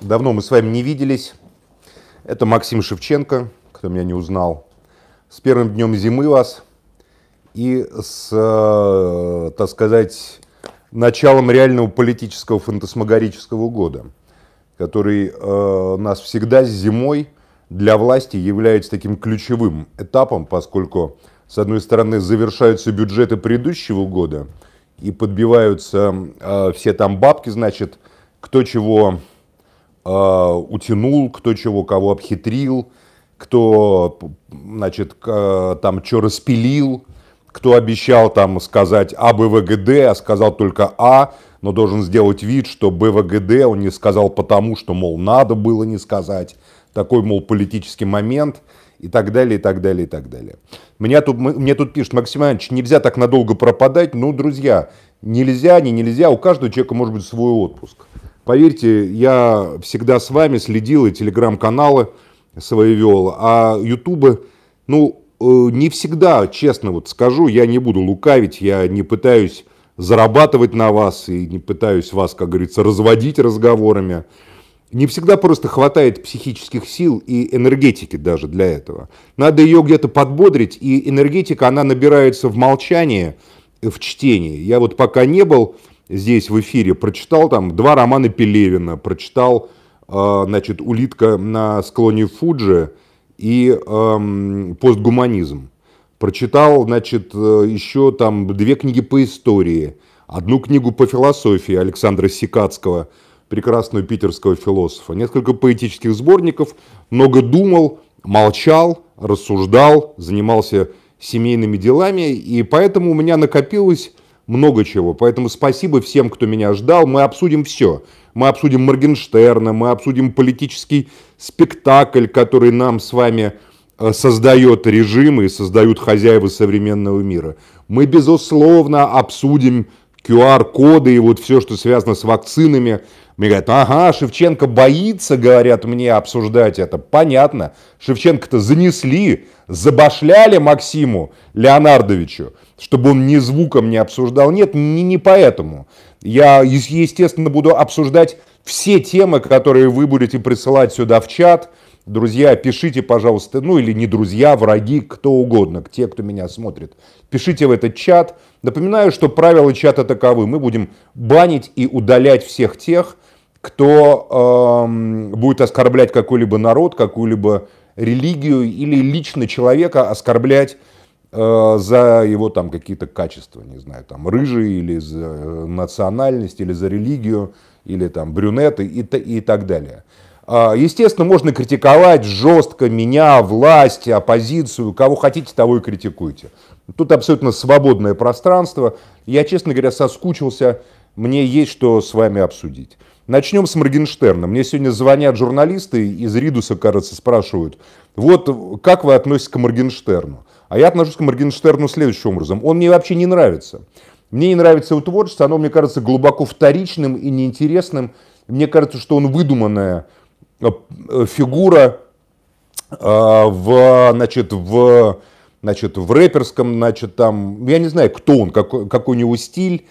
Давно мы с вами не виделись. Это Максим Шевченко, кто меня не узнал. С первым днем зимы вас и с, э, так сказать, началом реального политического фантасмагорического года, который э, нас всегда с зимой для власти является таким ключевым этапом, поскольку, с одной стороны, завершаются бюджеты предыдущего года и подбиваются э, все там бабки, значит, кто чего а, утянул, кто чего кого обхитрил, кто значит, там что распилил, кто обещал там сказать А, Б, а сказал только А, но должен сделать вид, что БВГД он не сказал потому, что, мол, надо было не сказать. Такой, мол, политический момент и так далее, и так далее, и так далее. Меня тут, мне тут пишут, Максим Иванович, нельзя так надолго пропадать. Ну, друзья, нельзя, не нельзя, у каждого человека может быть свой отпуск. Поверьте, я всегда с вами следил и телеграм-каналы свои вел, а ютубы, ну, э, не всегда, честно вот скажу, я не буду лукавить, я не пытаюсь зарабатывать на вас и не пытаюсь вас, как говорится, разводить разговорами. Не всегда просто хватает психических сил и энергетики даже для этого. Надо ее где-то подбодрить, и энергетика, она набирается в молчании, в чтении. Я вот пока не был, здесь в эфире, прочитал там два романа Пелевина, прочитал, э, значит, «Улитка на склоне Фуджи» и эм, «Постгуманизм». Прочитал, значит, э, еще там две книги по истории, одну книгу по философии Александра Сикацкого, прекрасного питерского философа, несколько поэтических сборников, много думал, молчал, рассуждал, занимался семейными делами, и поэтому у меня накопилось много чего. Поэтому спасибо всем, кто меня ждал. Мы обсудим все. Мы обсудим Моргенштерна, мы обсудим политический спектакль, который нам с вами э, создает режим и создают хозяева современного мира. Мы, безусловно, обсудим QR-коды и вот все, что связано с вакцинами. Мне говорят, ага, Шевченко боится, говорят мне, обсуждать это. Понятно. Шевченко-то занесли, забашляли Максиму Леонардовичу чтобы он ни звуком не обсуждал. Нет, не, не поэтому. Я, естественно, буду обсуждать все темы, которые вы будете присылать сюда в чат. Друзья, пишите, пожалуйста, ну или не друзья, враги, кто угодно, те, кто меня смотрит. Пишите в этот чат. Напоминаю, что правила чата таковы. Мы будем банить и удалять всех тех, кто эм, будет оскорблять какой-либо народ, какую-либо религию или лично человека оскорблять Э, за его там какие-то качества, не знаю, там рыжий или за э, национальность, или за религию, или там брюнеты и, и так далее. А, естественно, можно критиковать жестко меня, власть, оппозицию, кого хотите, того и критикуйте. Тут абсолютно свободное пространство. Я, честно говоря, соскучился, мне есть что с вами обсудить. Начнем с Моргенштерна. Мне сегодня звонят журналисты из Ридуса, кажется, спрашивают, вот как вы относитесь к Моргенштерну? А я отношусь к Моргенштерну следующим образом. Он мне вообще не нравится. Мне не нравится его творчество, оно мне кажется глубоко вторичным и неинтересным. Мне кажется, что он выдуманная э, фигура э, в, значит, в, значит, в рэперском, значит, там, я не знаю, кто он, какой, какой у него стиль,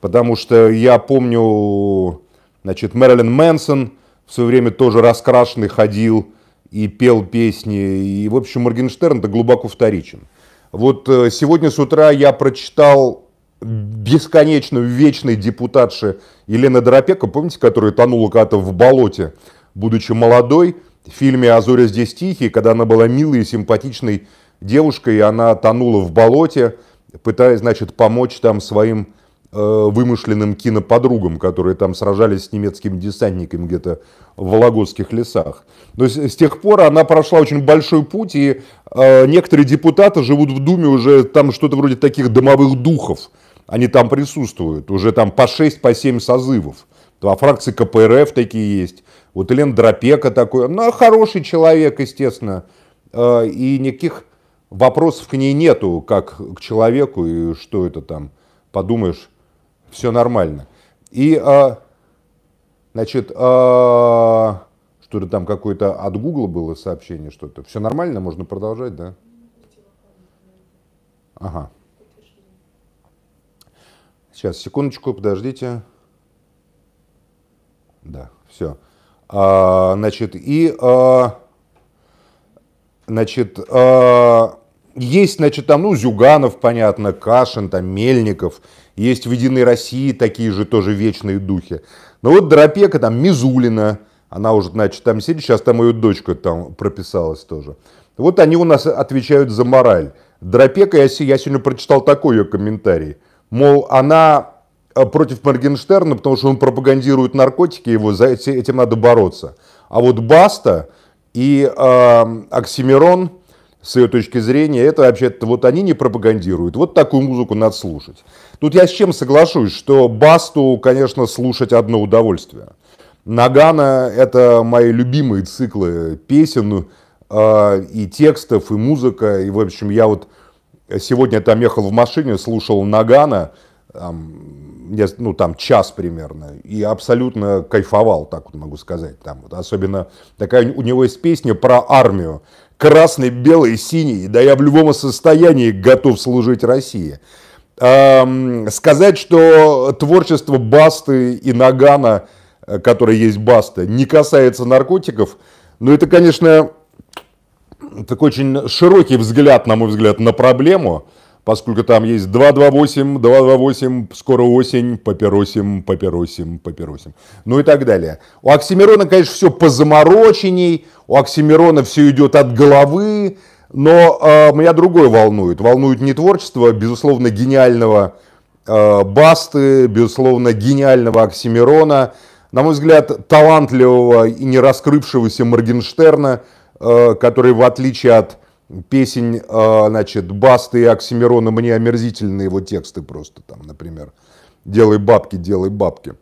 потому что я помню, значит, Мэрилин Мэнсон в свое время тоже раскрашенный ходил, и пел песни. И, в общем, Моргенштерн это глубоко вторичен. Вот э, сегодня с утра я прочитал бесконечную вечной депутатши Елены Доропеко, помните, которая тонула когда-то в болоте, будучи молодой, в фильме «А здесь тихие», когда она была милой и симпатичной девушкой, она тонула в болоте, пытаясь, значит, помочь там своим Э, вымышленным киноподругам, которые там сражались с немецкими десантниками где-то в Вологодских лесах. То есть с тех пор она прошла очень большой путь, и э, некоторые депутаты живут в Думе уже там что-то вроде таких домовых духов. Они там присутствуют, уже там по 6, по 7 созывов. А фракции КПРФ такие есть. Вот Лен Дропека такой, ну, а хороший человек, естественно. Э, и никаких вопросов к ней нету, как к человеку, и что это там, подумаешь, все нормально. И, а, значит, а, что-то там какое-то от Гугла было сообщение что-то. Все нормально, можно продолжать, да? Ага. Сейчас, секундочку, подождите. Да, все. А, значит, и... А, значит, а, есть, значит, там, ну, Зюганов, понятно, Кашин, там, Мельников, есть в «Единой России» такие же тоже вечные духи. Но вот Доропека, там, Мизулина, она уже, значит, там сидит, сейчас там ее дочка там прописалась тоже. Вот они у нас отвечают за мораль. Доропека, я, я сегодня прочитал такой ее комментарий, мол, она э, против Моргенштерна, потому что он пропагандирует наркотики, его за этим надо бороться. А вот Баста и э, Оксимирон – с ее точки зрения, это вообще-то вот они не пропагандируют, вот такую музыку надо слушать. Тут я с чем соглашусь, что Басту, конечно, слушать одно удовольствие. Нагана – это мои любимые циклы песен э, и текстов, и музыка. И, в общем, я вот сегодня там ехал в машине, слушал Нагана, там, ну, там час примерно, и абсолютно кайфовал, так вот могу сказать. Там, вот, особенно такая у него есть песня про армию красный, белый, синий, да я в любом состоянии готов служить России. Эм, сказать, что творчество Басты и Нагана, э, которое есть Баста, не касается наркотиков, ну это, конечно, такой очень широкий взгляд, на мой взгляд, на проблему поскольку там есть 228, 228, скоро осень, папиросим, папиросим, папиросим. Ну и так далее. У Оксимирона, конечно, все позамороченней, у Оксимирона все идет от головы, но э, меня другое волнует. Волнует не творчество, безусловно, гениального э, Басты, безусловно, гениального Оксимирона, на мой взгляд, талантливого и не раскрывшегося Моргенштерна, э, который, в отличие от песень, а, значит, Басты и Оксимирона, мне омерзительные его тексты просто там, например. «Делай бабки, делай бабки».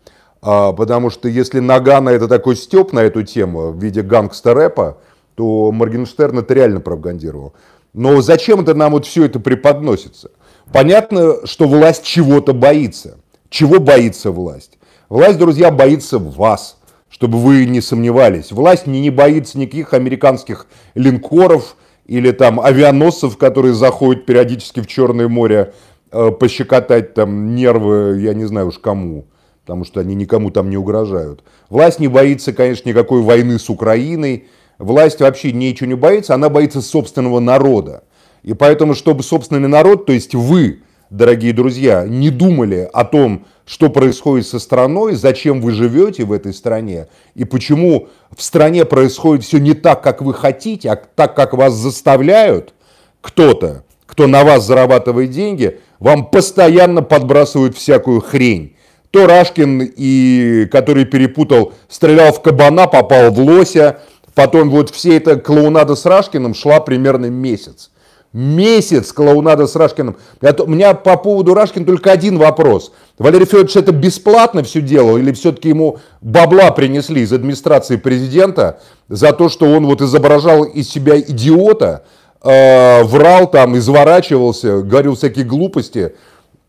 А, потому что если Нагана это такой степ на эту тему в виде гангстер-рэпа, то Моргенштерн это реально пропагандировал. Но зачем это нам вот все это преподносится? Понятно, что власть чего-то боится. Чего боится власть? Власть, друзья, боится вас, чтобы вы не сомневались. Власть не, не боится никаких американских линкоров – или там авианосцев, которые заходят периодически в Черное море э, пощекотать там нервы, я не знаю уж кому, потому что они никому там не угрожают. Власть не боится, конечно, никакой войны с Украиной, власть вообще ничего не боится, она боится собственного народа. И поэтому, чтобы собственный народ, то есть вы, дорогие друзья, не думали о том, что происходит со страной, зачем вы живете в этой стране и почему в стране происходит все не так, как вы хотите, а так, как вас заставляют кто-то, кто на вас зарабатывает деньги, вам постоянно подбрасывают всякую хрень. То Рашкин, и, который перепутал, стрелял в кабана, попал в лося. Потом вот все эта клоунада с Рашкиным шла примерно месяц. Месяц клоунада с Рашкиным. У меня по поводу Рашкина только один вопрос. Валерий Федорович это бесплатно все делал или все-таки ему бабла принесли из администрации президента за то, что он вот изображал из себя идиота, э, врал там, изворачивался, говорил всякие глупости.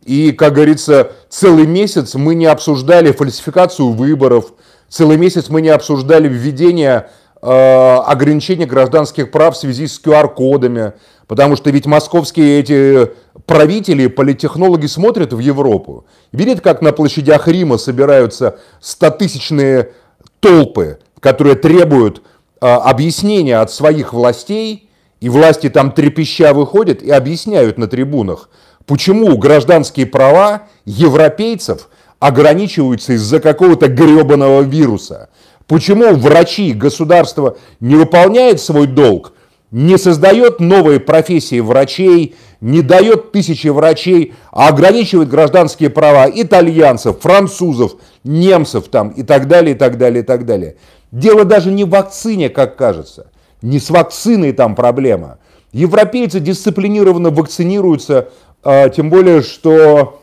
И, как говорится, целый месяц мы не обсуждали фальсификацию выборов, целый месяц мы не обсуждали введение э, ограничения гражданских прав в связи с QR-кодами, Потому что ведь московские эти правители, политтехнологи смотрят в Европу. Видят, как на площадях Рима собираются стотысячные толпы, которые требуют а, объяснения от своих властей, и власти там трепеща выходят и объясняют на трибунах, почему гражданские права европейцев ограничиваются из-за какого-то гребаного вируса. Почему врачи, государства не выполняют свой долг, не создает новые профессии врачей, не дает тысячи врачей, а ограничивает гражданские права итальянцев, французов, немцев там и так далее, и так далее, и так далее. Дело даже не в вакцине, как кажется. Не с вакциной там проблема. Европейцы дисциплинированно вакцинируются, а, тем более, что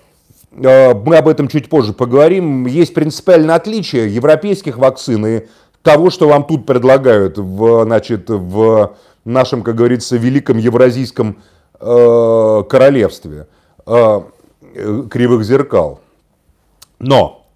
а, мы об этом чуть позже поговорим. Есть принципиальное отличие европейских вакцин и того, что вам тут предлагают в, значит, в нашем, как говорится, великом евразийском э, королевстве э, э, кривых зеркал. Но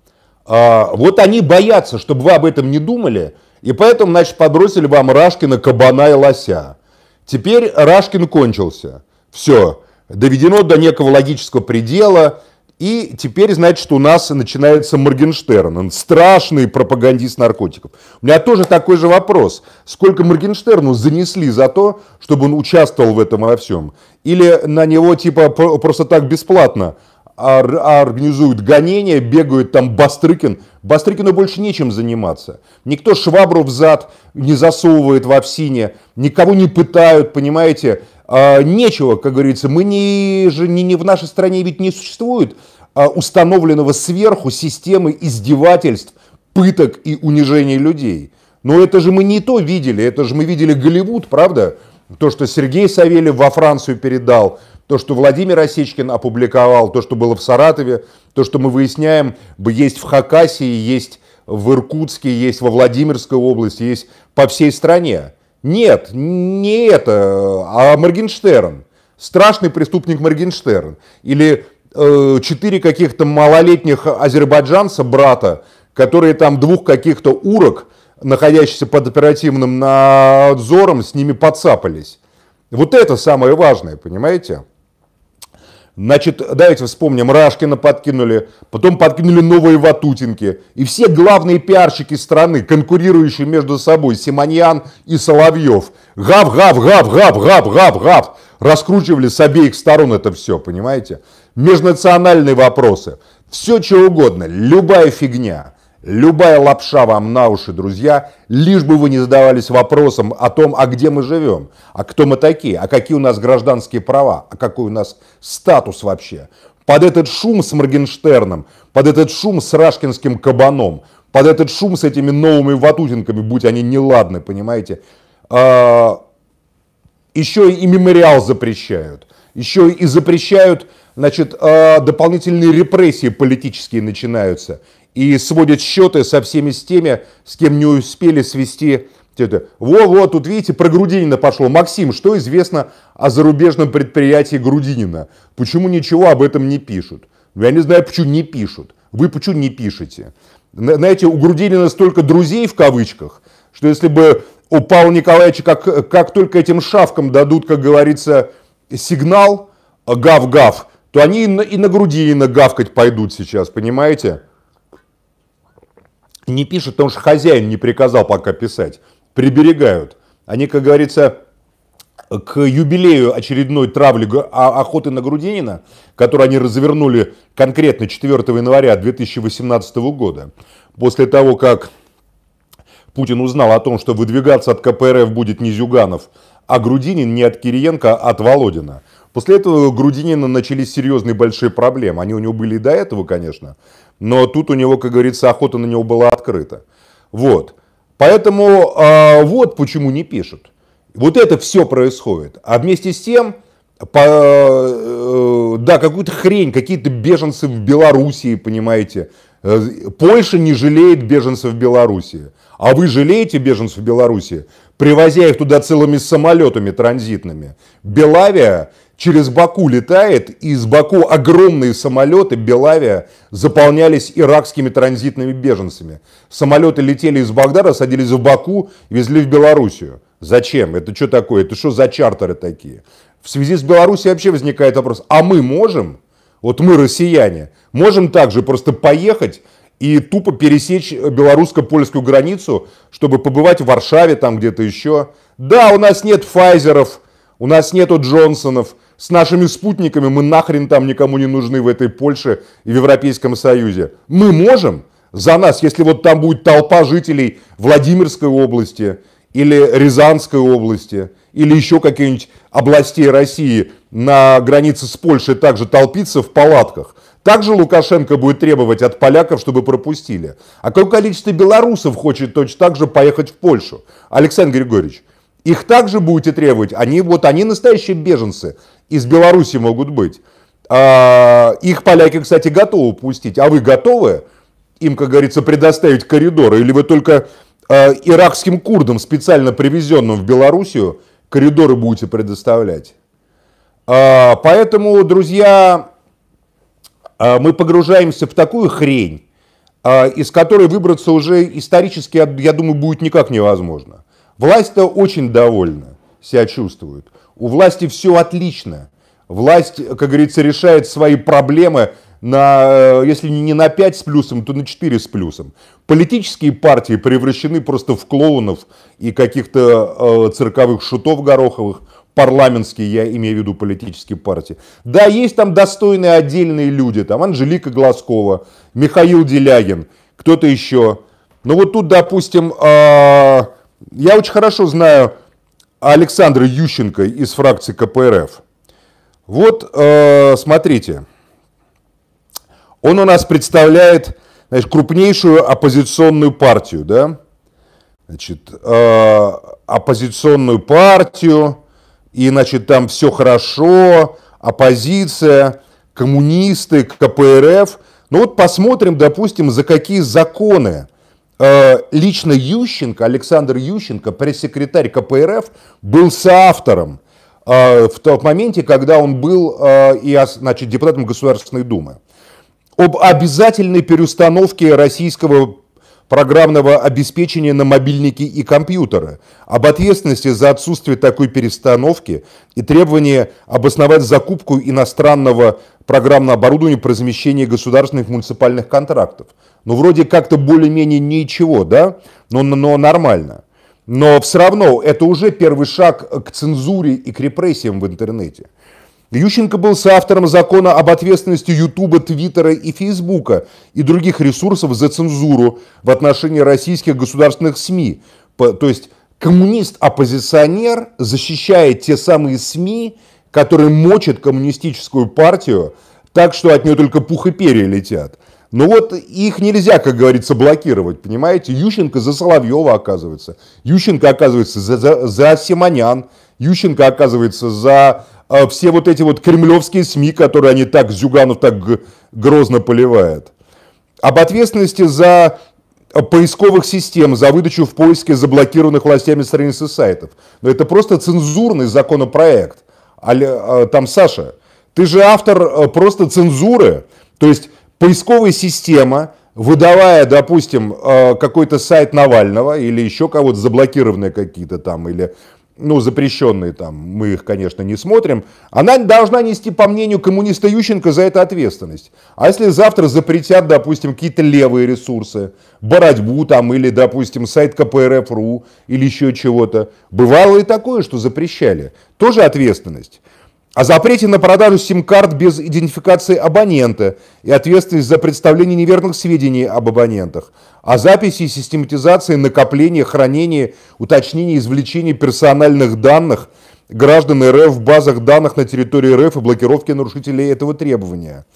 э, вот они боятся, чтобы вы об этом не думали, и поэтому, значит, подбросили вам Рашкина, Кабана и Лося. Теперь Рашкин кончился. Все, доведено до некого логического предела, и теперь, значит, у нас начинается Моргенштерн. Он страшный пропагандист наркотиков. У меня тоже такой же вопрос. Сколько Моргенштерну занесли за то, чтобы он участвовал в этом во всем? Или на него типа просто так бесплатно организуют гонения, бегают там Бастрыкин. Бастрыкину больше нечем заниматься. Никто швабру в зад не засовывает в овсине, никого не пытают, понимаете? А, нечего, как говорится, мы не, же, не, не в нашей стране ведь не существует а, установленного сверху системы издевательств, пыток и унижений людей. Но это же мы не то видели, это же мы видели Голливуд, правда? То, что Сергей Савельев во Францию передал, то, что Владимир Осечкин опубликовал, то, что было в Саратове, то, что мы выясняем, есть в Хакасии, есть в Иркутске, есть во Владимирской области, есть по всей стране. Нет, не это, а Моргенштерн. Страшный преступник Моргенштерн. Или э, четыре каких-то малолетних азербайджанца, брата, которые там двух каких-то урок, находящихся под оперативным надзором, с ними подцапались. Вот это самое важное, понимаете? Значит, давайте вспомним, Рашкина подкинули, потом подкинули новые Ватутинки. И все главные пиарщики страны, конкурирующие между собой, Симоньян и Соловьев, гав-гав-гав-гав-гав-гав-гав, раскручивали с обеих сторон это все, понимаете? Межнациональные вопросы, все что угодно, любая фигня. Любая лапша вам на уши, друзья, лишь бы вы не задавались вопросом о том, а где мы живем, а кто мы такие, а какие у нас гражданские права, а какой у нас статус вообще. Под этот шум с Моргенштерном, под этот шум с Рашкинским кабаном, под этот шум с этими новыми ватутинками, будь они неладны, понимаете, а, еще и мемориал запрещают, еще и запрещают значит, а, дополнительные репрессии политические начинаются и сводят счеты со всеми с теми, с кем не успели свести это. Вот-вот, тут видите, про Грудинина пошло. Максим, что известно о зарубежном предприятии Грудинина? Почему ничего об этом не пишут? Я не знаю, почему не пишут. Вы почему не пишете? Знаете, у Грудинина столько друзей в кавычках, что если бы у Павла Николаевича, как, как только этим шавкам дадут, как говорится, сигнал э, гав-гав, то они и на, и на Грудинина гавкать пойдут сейчас, понимаете? не пишут, потому что хозяин не приказал пока писать. Приберегают. Они, как говорится, к юбилею очередной травли а, охоты на Грудинина, которую они развернули конкретно 4 января 2018 года, после того, как Путин узнал о том, что выдвигаться от КПРФ будет не Зюганов, а Грудинин не от Кириенко, а от Володина. После этого у Грудинина начались серьезные большие проблемы. Они у него были и до этого, конечно. Но тут у него, как говорится, охота на него была открыта. Вот. Поэтому э, вот почему не пишут. Вот это все происходит. А вместе с тем, по, э, да, какую-то хрень, какие-то беженцы в Белоруссии, понимаете. Э, Польша не жалеет беженцев в Белоруссии. А вы жалеете беженцев в Белоруссии, привозя их туда целыми самолетами транзитными? Белавия через Баку летает, и из Баку огромные самолеты Белавия заполнялись иракскими транзитными беженцами. Самолеты летели из Багдада, садились в Баку, везли в Белоруссию. Зачем? Это что такое? Это что за чартеры такие? В связи с Белоруссией вообще возникает вопрос, а мы можем, вот мы россияне, можем также просто поехать и тупо пересечь э, белорусско-польскую границу, чтобы побывать в Варшаве, там где-то еще. Да, у нас нет Файзеров, у нас нету Джонсонов, с нашими спутниками мы нахрен там никому не нужны в этой Польше и в Европейском Союзе. Мы можем за нас, если вот там будет толпа жителей Владимирской области или Рязанской области, или еще какие нибудь областей России на границе с Польшей также толпиться в палатках. Также Лукашенко будет требовать от поляков, чтобы пропустили. А какое количество белорусов хочет точно так же поехать в Польшу? Александр Григорьевич, их также будете требовать? Они, вот они настоящие беженцы из Беларуси могут быть. А, их поляки, кстати, готовы пустить. А вы готовы им, как говорится, предоставить коридоры? Или вы только а, иракским курдам, специально привезенным в Белоруссию, коридоры будете предоставлять? А, поэтому, друзья, а, мы погружаемся в такую хрень, а, из которой выбраться уже исторически, я думаю, будет никак невозможно. Власть-то очень довольна, себя чувствует. У власти все отлично. Власть, как говорится, решает свои проблемы на, э, если не на 5 с плюсом, то на 4 с плюсом. Политические партии превращены просто в клоунов и каких-то э, цирковых шутов гороховых, парламентские, я имею в виду политические партии. Да, есть там достойные отдельные люди, там Анжелика Глазкова, Михаил Делягин, кто-то еще. Но вот тут, допустим, э, я очень хорошо знаю Александра Ющенко из фракции КПРФ. Вот, э, смотрите, он у нас представляет значит, крупнейшую оппозиционную партию, да? Значит, э, оппозиционную партию, и, значит, там все хорошо, оппозиция, коммунисты, КПРФ. Ну вот посмотрим, допустим, за какие законы Э, лично Ющенко, Александр Ющенко, пресс-секретарь КПРФ, был соавтором э, в тот моменте, когда он был э, и, значит, депутатом Государственной Думы об обязательной переустановке российского программного обеспечения на мобильники и компьютеры, об ответственности за отсутствие такой перестановки и требование обосновать закупку иностранного программного оборудования при размещении государственных муниципальных контрактов. Ну, вроде как-то более-менее ничего, да, но, но нормально. Но все равно это уже первый шаг к цензуре и к репрессиям в интернете. Ющенко был соавтором закона об ответственности Ютуба, Твиттера и Фейсбука и других ресурсов за цензуру в отношении российских государственных СМИ. То есть коммунист-оппозиционер защищает те самые СМИ, которые мочат коммунистическую партию так, что от нее только пух и перья летят. Но вот их нельзя, как говорится, блокировать, понимаете? Ющенко за Соловьева оказывается, Ющенко оказывается за, за, за Симонян, Ющенко оказывается за а все вот эти вот кремлевские СМИ, которые они так, Зюганов так грозно поливает. Об ответственности за э, поисковых систем, за выдачу в поиске заблокированных властями страниц и сайтов. Но это просто цензурный законопроект. А, там, Саша, ты же автор э, просто цензуры. То есть поисковая система, выдавая, допустим, какой-то сайт Навального или еще кого-то, заблокированные какие-то там, или ну, запрещенные там, мы их, конечно, не смотрим, она должна нести, по мнению коммуниста Ющенко, за это ответственность. А если завтра запретят, допустим, какие-то левые ресурсы, борьбу там, или, допустим, сайт КПРФ.ру, или еще чего-то, бывало и такое, что запрещали, тоже ответственность. О запрете на продажу сим-карт без идентификации абонента и ответственность за представление неверных сведений об абонентах. О записи и систематизации накопления, хранения, уточнения и извлечения персональных данных граждан РФ в базах данных на территории РФ и блокировке нарушителей этого требования.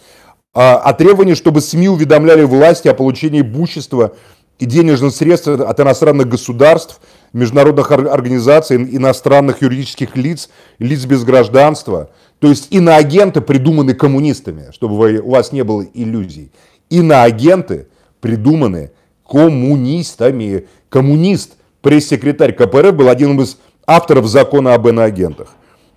А, о требовании, чтобы СМИ уведомляли власти о получении имущества и денежных средств от иностранных государств, международных организаций, иностранных юридических лиц, лиц без гражданства. То есть иноагенты придуманы коммунистами, чтобы вы, у вас не было иллюзий. Иноагенты придуманы коммунистами. Коммунист, пресс-секретарь КПРФ, был одним из авторов закона об иноагентах.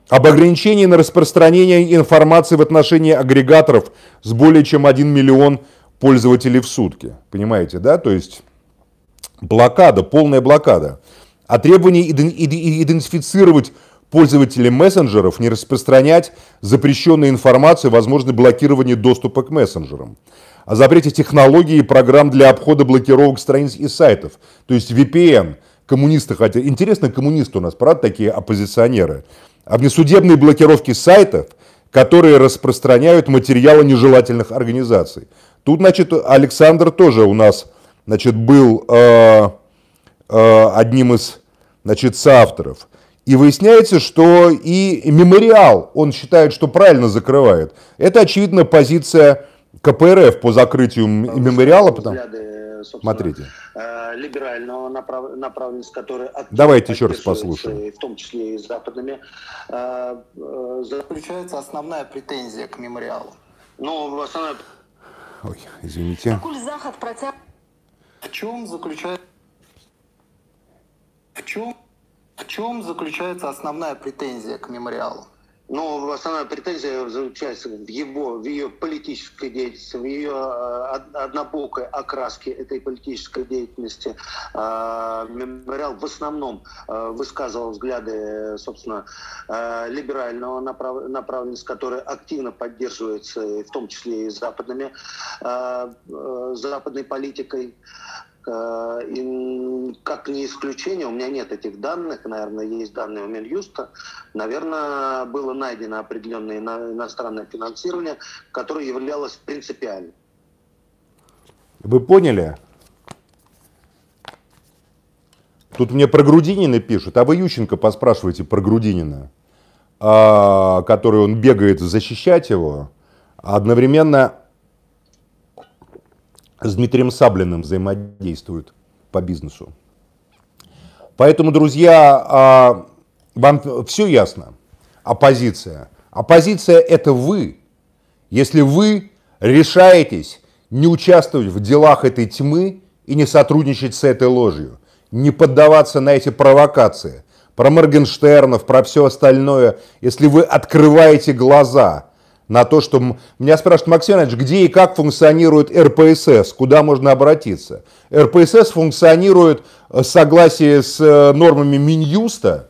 Об ограничении на распространение информации в отношении агрегаторов с более чем 1 миллион пользователей в сутки. Понимаете, да? То есть Блокада, полная блокада. А требование идентифицировать пользователей мессенджеров, не распространять запрещенную информацию, возможно блокирование доступа к мессенджерам. О запрете технологии и программ для обхода блокировок страниц и сайтов. То есть VPN. Коммунисты хотят. Интересно, коммунисты у нас, правда, такие оппозиционеры. О внесудебной блокировке сайтов, которые распространяют материалы нежелательных организаций. Тут, значит, Александр тоже у нас значит, был э, э, одним из значит, соавторов. И выясняется, что и мемориал он считает, что правильно закрывает. Это, очевидно, позиция КПРФ по закрытию потому мемориала. Потому... Взгляды, Смотрите. Э, либерального направ... направленности, который Давайте еще раз послушаем. В том числе и западными, э, э, заключается основная претензия к мемориалу. Ну, основная... Ой, извините. Такой заход протяг... В чем заключается в чем, в чем заключается основная претензия к мемориалу? Но основная претензия заключается в его, в ее политической деятельности, в ее э, однобокой окраске этой политической деятельности. А, мемориал в основном э, высказывал взгляды, собственно, э, либерального направ... направленности, которые активно поддерживается, в том числе и западными, западной политикой. Э, и как не исключение, у меня нет этих данных, наверное, есть данные у Минюста, наверное, было найдено определенное иностранное финансирование, которое являлось принципиальным. Вы поняли? Тут мне про Грудинина пишут, а вы Ющенко поспрашивайте про Грудинина, а, который он бегает защищать его, а одновременно с Дмитрием Саблиным взаимодействуют по бизнесу. Поэтому, друзья, а, вам все ясно. Оппозиция. Оппозиция – это вы. Если вы решаетесь не участвовать в делах этой тьмы и не сотрудничать с этой ложью, не поддаваться на эти провокации, про Моргенштернов, про все остальное, если вы открываете глаза – на то, что... Меня спрашивают, Максим Иванович, где и как функционирует РПСС, куда можно обратиться? РПСС функционирует э, в согласии с э, нормами Минюста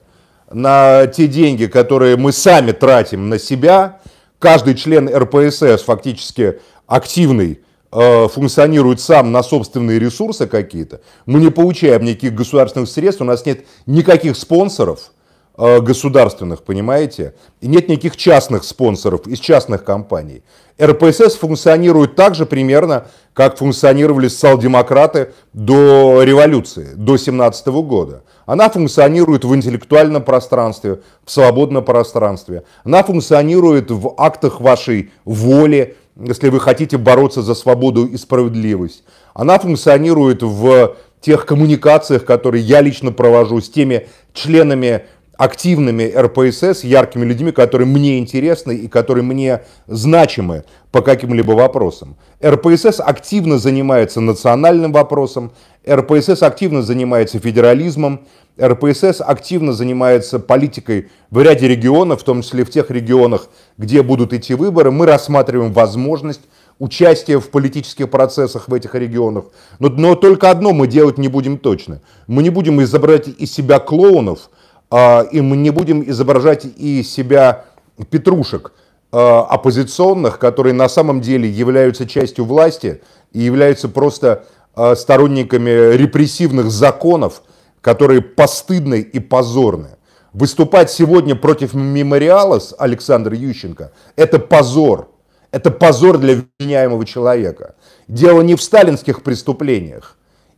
на те деньги, которые мы сами тратим на себя. Каждый член РПСС фактически активный э, функционирует сам на собственные ресурсы какие-то, мы не получаем никаких государственных средств, у нас нет никаких спонсоров – Э, государственных, понимаете? И нет никаких частных спонсоров из частных компаний. РПСС функционирует так же примерно, как функционировали социал-демократы до революции, до 17 года. Она функционирует в интеллектуальном пространстве, в свободном пространстве. Она функционирует в актах вашей воли, если вы хотите бороться за свободу и справедливость. Она функционирует в тех коммуникациях, которые я лично провожу с теми членами активными РПСС, яркими людьми, которые мне интересны и которые мне значимы по каким-либо вопросам. РПСС активно занимается национальным вопросом, РПСС активно занимается федерализмом, РПСС активно занимается политикой в ряде регионов, в том числе в тех регионах, где будут идти выборы. Мы рассматриваем возможность участия в политических процессах в этих регионах. Но, но только одно мы делать не будем точно. Мы не будем изобрать из себя клоунов – а, и мы не будем изображать и себя петрушек а, оппозиционных, которые на самом деле являются частью власти и являются просто а, сторонниками репрессивных законов, которые постыдны и позорны. Выступать сегодня против мемориала с Александра Ющенко – это позор. Это позор для обвиняемого человека. Дело не в сталинских преступлениях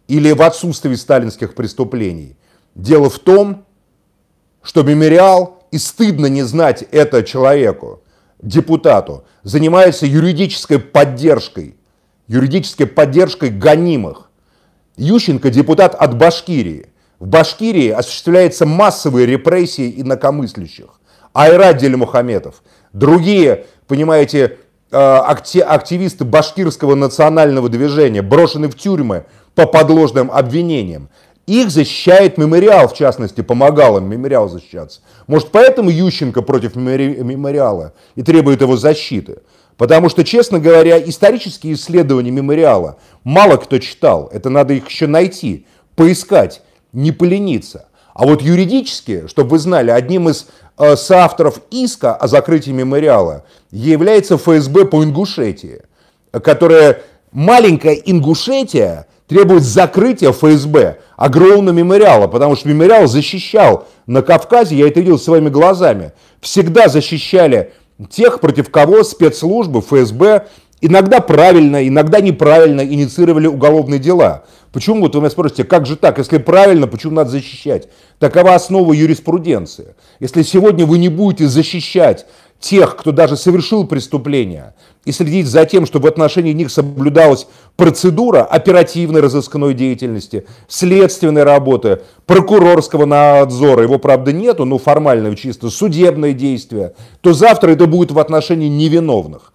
или в отсутствии сталинских преступлений. Дело в том, что мемориал, и стыдно не знать это человеку, депутату, занимается юридической поддержкой, юридической поддержкой гонимых. Ющенко депутат от Башкирии. В Башкирии осуществляются массовые репрессии инакомыслящих. Айра Дельмухаметов, другие, понимаете, э, активисты башкирского национального движения брошены в тюрьмы по подложным обвинениям. Их защищает мемориал, в частности, помогал им мемориал защищаться. Может, поэтому Ющенко против мемориала и требует его защиты? Потому что, честно говоря, исторические исследования мемориала мало кто читал. Это надо их еще найти, поискать, не полениться. А вот юридически, чтобы вы знали, одним из э, соавторов иска о закрытии мемориала является ФСБ по Ингушетии, которая маленькая Ингушетия требует закрытия ФСБ, огромного мемориала, потому что мемориал защищал на Кавказе, я это видел своими глазами, всегда защищали тех, против кого спецслужбы, ФСБ, иногда правильно, иногда неправильно инициировали уголовные дела. Почему, вот вы меня спросите, как же так, если правильно, почему надо защищать? Такова основа юриспруденции. Если сегодня вы не будете защищать тех, кто даже совершил преступление, и следить за тем, чтобы в отношении них соблюдалась процедура оперативной разыскной деятельности, следственной работы, прокурорского надзора, его, правда, нету, но формально чисто судебное действие, то завтра это будет в отношении невиновных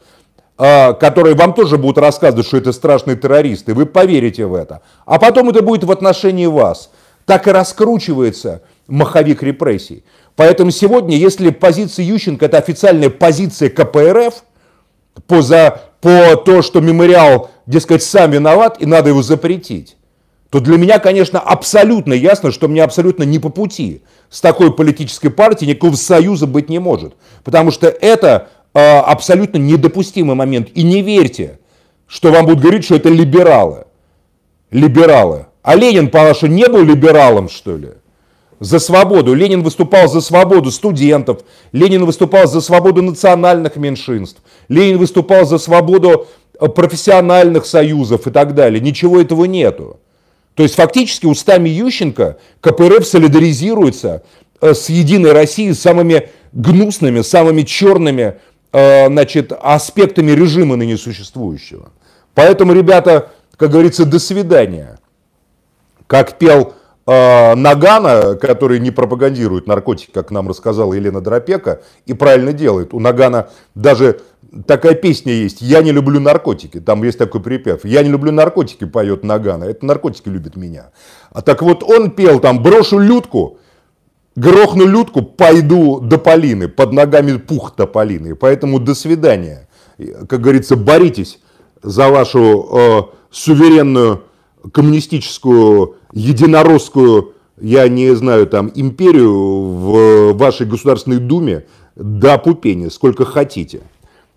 а, которые вам тоже будут рассказывать, что это страшные террористы, вы поверите в это. А потом это будет в отношении вас. Так и раскручивается маховик репрессий. Поэтому сегодня, если позиция Ющенко – это официальная позиция КПРФ – по, за, по то, что мемориал, дескать, сам виноват и надо его запретить, то для меня, конечно, абсолютно ясно, что мне абсолютно не по пути. С такой политической партией никакого союза быть не может. Потому что это э, абсолютно недопустимый момент. И не верьте, что вам будут говорить, что это либералы. Либералы. А Ленин, по-вашему, не был либералом, что ли? за свободу. Ленин выступал за свободу студентов, Ленин выступал за свободу национальных меньшинств, Ленин выступал за свободу э, профессиональных союзов и так далее. Ничего этого нету. То есть фактически устами Ющенко КПРФ солидаризируется э, с Единой Россией, самыми гнусными, самыми черными э, значит, аспектами режима ныне существующего. Поэтому, ребята, как говорится, до свидания. Как пел а, Нагана, который не пропагандирует наркотики, как нам рассказала Елена Дропека, и правильно делает. У Нагана даже такая песня есть «Я не люблю наркотики». Там есть такой припев. «Я не люблю наркотики» поет Нагана. Это наркотики любят меня. А так вот он пел там «Брошу людку», грохну людку, пойду до Полины. Под ногами пух до Полины". Поэтому до свидания. Как говорится, боритесь за вашу э, суверенную коммунистическую единоросскую, я не знаю, там, империю в вашей Государственной Думе до пупени, сколько хотите.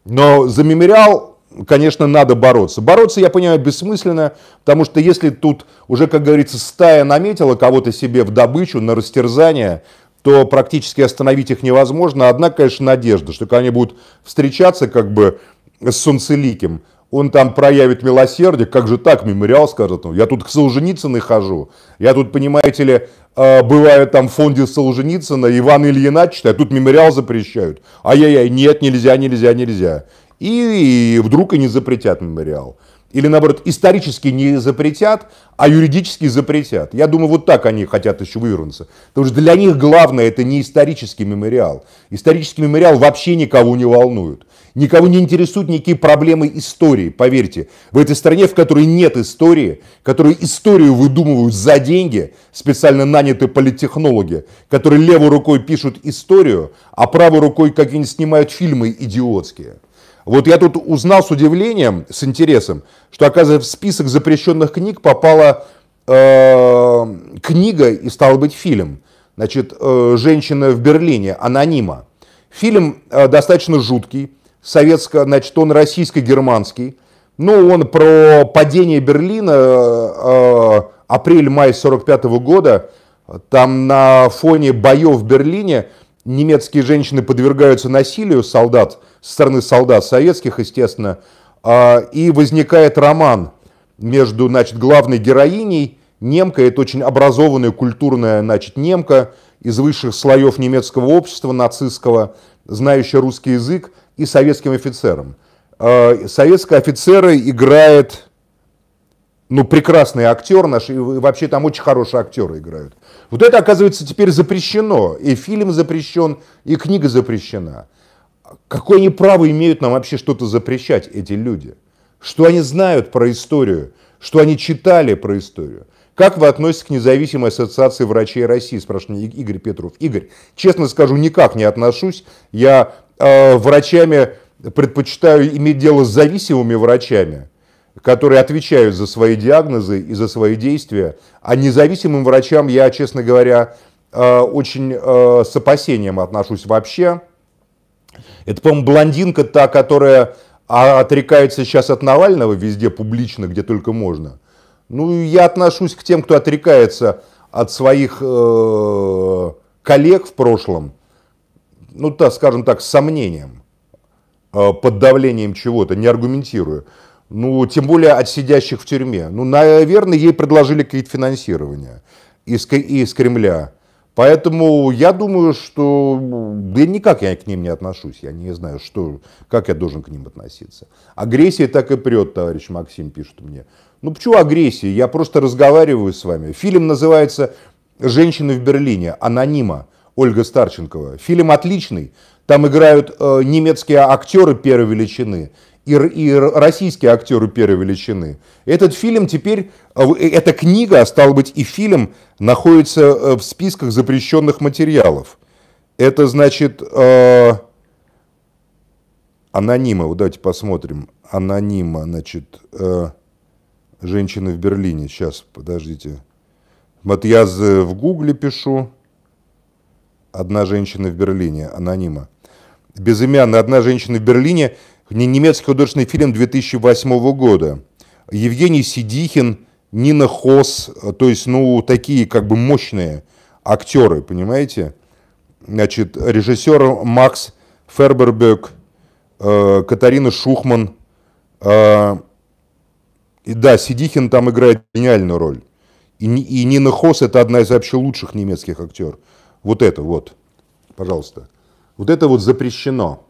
Но за мемориал, конечно, надо бороться. Бороться, я понимаю, бессмысленно, потому что если тут уже, как говорится, стая наметила кого-то себе в добычу, на растерзание, то практически остановить их невозможно. Однако, конечно, надежда, что когда они будут встречаться как бы с Солнцеликим, он там проявит милосердие, как же так, мемориал скажет, я тут к Солженицыной хожу, я тут, понимаете ли, э, бываю там в фонде Солженицына, Иван Ильина читаю, тут мемориал запрещают, ай-яй-яй, нет, нельзя, нельзя, нельзя. И, и вдруг они запретят мемориал. Или наоборот, исторически не запретят, а юридически запретят. Я думаю, вот так они хотят еще вывернуться. Потому что для них главное это не исторический мемориал. Исторический мемориал вообще никого не волнует. Никого не интересуют никакие проблемы истории, поверьте. В этой стране, в которой нет истории, которую историю выдумывают за деньги, специально нанятые политтехнологи, которые левой рукой пишут историю, а правой рукой какие-нибудь снимают фильмы идиотские. Вот я тут узнал с удивлением, с интересом, что, оказывается, в список запрещенных книг попала э, книга и стал быть фильм. Значит, э, «Женщина в Берлине», анонима. Фильм э, достаточно жуткий, советско, значит, он российско-германский. Ну, он про падение Берлина э, э апрель-май 45 года. Там на фоне боев в Берлине немецкие женщины подвергаются насилию солдат, со стороны солдат советских, естественно, а, и возникает роман между значит, главной героиней, немкой, это очень образованная, культурная значит, немка из высших слоев немецкого общества, нацистского, знающая русский язык, и советским офицером. Э, Советского офицеры играет ну, прекрасный актер наш, и вообще там очень хорошие актеры играют. Вот это, оказывается, теперь запрещено. И фильм запрещен, и книга запрещена. Какое они право имеют нам вообще что-то запрещать, эти люди? Что они знают про историю? Что они читали про историю? Как вы относитесь к независимой ассоциации врачей России, спрашивает Игорь Петров. Игорь, честно скажу, никак не отношусь. Я а, врачами, предпочитаю иметь дело с зависимыми врачами, которые отвечают за свои диагнозы и за свои действия, а независимым врачам я, честно говоря, а, очень а, с опасением отношусь вообще. Это, по-моему, блондинка та, которая отрекается сейчас от Навального везде публично, где только можно. Ну, я отношусь к тем, кто отрекается от своих э, коллег в прошлом, ну, так, скажем так, с сомнением, э, под давлением чего-то, не аргументируя. Ну, тем более от сидящих в тюрьме. Ну, наверное, ей предложили какие-то финансирования из, из Кремля. Поэтому я думаю, что да никак я к ним не отношусь. Я не знаю, что, как я должен к ним относиться. Агрессия так и прет, товарищ Максим пишет мне. Ну почему агрессия? Я просто разговариваю с вами. Фильм называется «Женщины в Берлине». Анонима. Ольга Старченкова. Фильм отличный. Там играют э, немецкие актеры первой величины и, и российские актеры первой величины. Этот фильм теперь, э, э, эта книга, а быть, и фильм находится э, в списках запрещенных материалов. Это значит э, анонима. Вот давайте посмотрим. Анонима, значит, э, женщины в Берлине. Сейчас, подождите. Вот я в Гугле пишу одна женщина в Берлине, анонима. Безымянная одна женщина в Берлине, немецкий художественный фильм 2008 года. Евгений Сидихин, Нина Хос, то есть, ну, такие как бы мощные актеры, понимаете? Значит, режиссер Макс Фербербек, э, Катарина Шухман. Э, и да, Сидихин там играет гениальную роль. И, и Нина Хос это одна из вообще лучших немецких актеров. Вот это вот, пожалуйста. Вот это вот запрещено.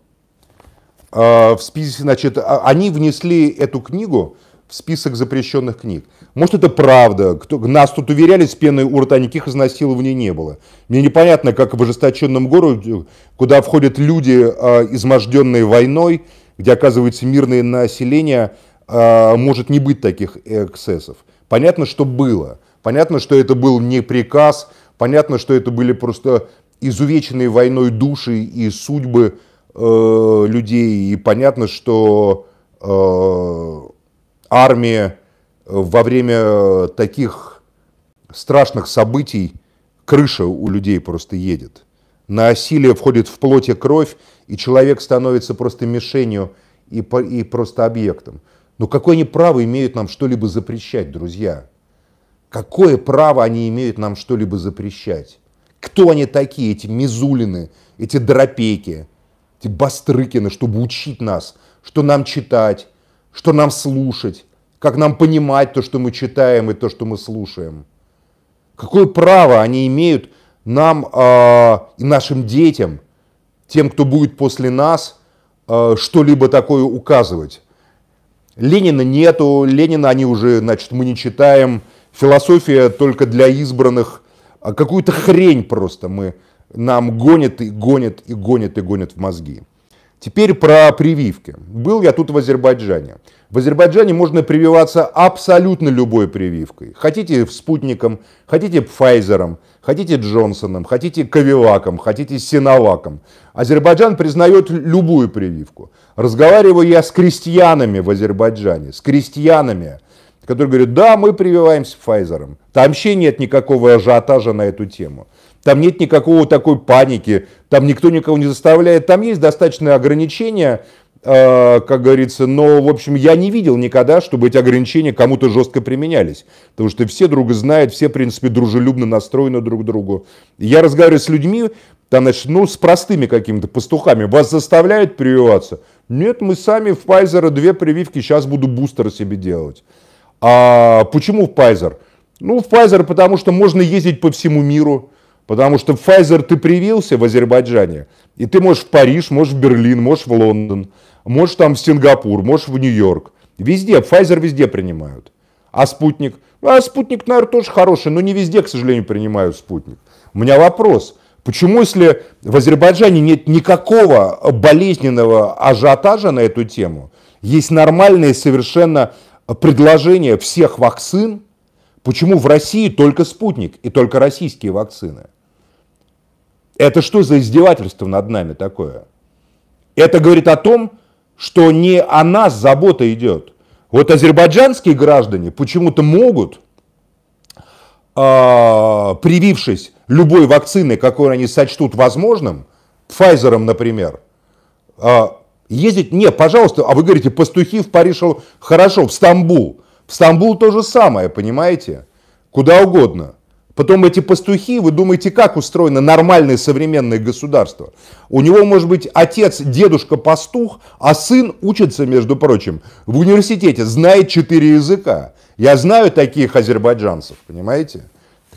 А, в списке, значит, а, они внесли эту книгу в список запрещенных книг. Может, это правда. Кто, нас тут уверяли с пеной у рта, никаких изнасилований не было. Мне непонятно, как в ожесточенном городе, куда входят люди, а, изможденные войной, где оказывается мирное население, может не быть таких эксцессов. Понятно, что было. Понятно, что это был не приказ, Понятно, что это были просто изувеченные войной души и судьбы э, людей, и понятно, что э, армия э, во время таких страшных событий крыша у людей просто едет. На осилие входит в плоть и кровь, и человек становится просто мишенью и, и просто объектом. Но какое они право имеют нам что-либо запрещать, друзья? Какое право они имеют нам что-либо запрещать? Кто они такие, эти мизулины, эти дропейки, эти бастрыкины, чтобы учить нас, что нам читать, что нам слушать, как нам понимать то, что мы читаем и то, что мы слушаем? Какое право они имеют нам э, и нашим детям, тем, кто будет после нас, э, что-либо такое указывать? Ленина нету, Ленина они уже, значит, мы не читаем, философия только для избранных, а какую-то хрень просто мы, нам гонят и гонят и гонят и гонят в мозги. Теперь про прививки. Был я тут в Азербайджане. В Азербайджане можно прививаться абсолютно любой прививкой. Хотите спутником, хотите Pfizer, хотите Джонсоном, хотите Ковиваком, хотите Синоваком. Азербайджан признает любую прививку. Разговариваю я с крестьянами в Азербайджане, с крестьянами, которые говорят, да, мы прививаемся Pfizer. Там вообще нет никакого ажиотажа на эту тему. Там нет никакого такой паники, там никто никого не заставляет, там есть достаточные ограничения, э, как говорится, но, в общем, я не видел никогда, чтобы эти ограничения кому-то жестко применялись, потому что все друга знают, все, в принципе, дружелюбно настроены друг к другу. Я разговариваю с людьми, там, значит, ну, с простыми какими-то пастухами, вас заставляют прививаться? Нет, мы сами в Pfizer две прививки, сейчас буду бустер себе делать. А почему в Pfizer? Ну, в Pfizer, потому что можно ездить по всему миру, потому что в Pfizer ты привился в Азербайджане, и ты можешь в Париж, можешь в Берлин, можешь в Лондон, можешь там в Сингапур, можешь в Нью-Йорк. Везде, Pfizer везде принимают. А спутник? Ну, а спутник, наверное, тоже хороший, но не везде, к сожалению, принимают спутник. У меня вопрос. Почему, если в Азербайджане нет никакого болезненного ажиотажа на эту тему, есть нормальные совершенно предложение всех вакцин, почему в России только спутник и только российские вакцины? Это что за издевательство над нами такое? Это говорит о том, что не о нас забота идет. Вот азербайджанские граждане почему-то могут, а, привившись любой вакциной, какой они сочтут возможным, Pfizer, например, а, Ездить? Не, пожалуйста. А вы говорите, пастухи в Париж, хорошо, в Стамбул. В Стамбул то же самое, понимаете? Куда угодно. Потом эти пастухи, вы думаете, как устроено нормальное современное государство? У него может быть отец, дедушка пастух, а сын учится, между прочим, в университете, знает четыре языка. Я знаю таких азербайджанцев, понимаете?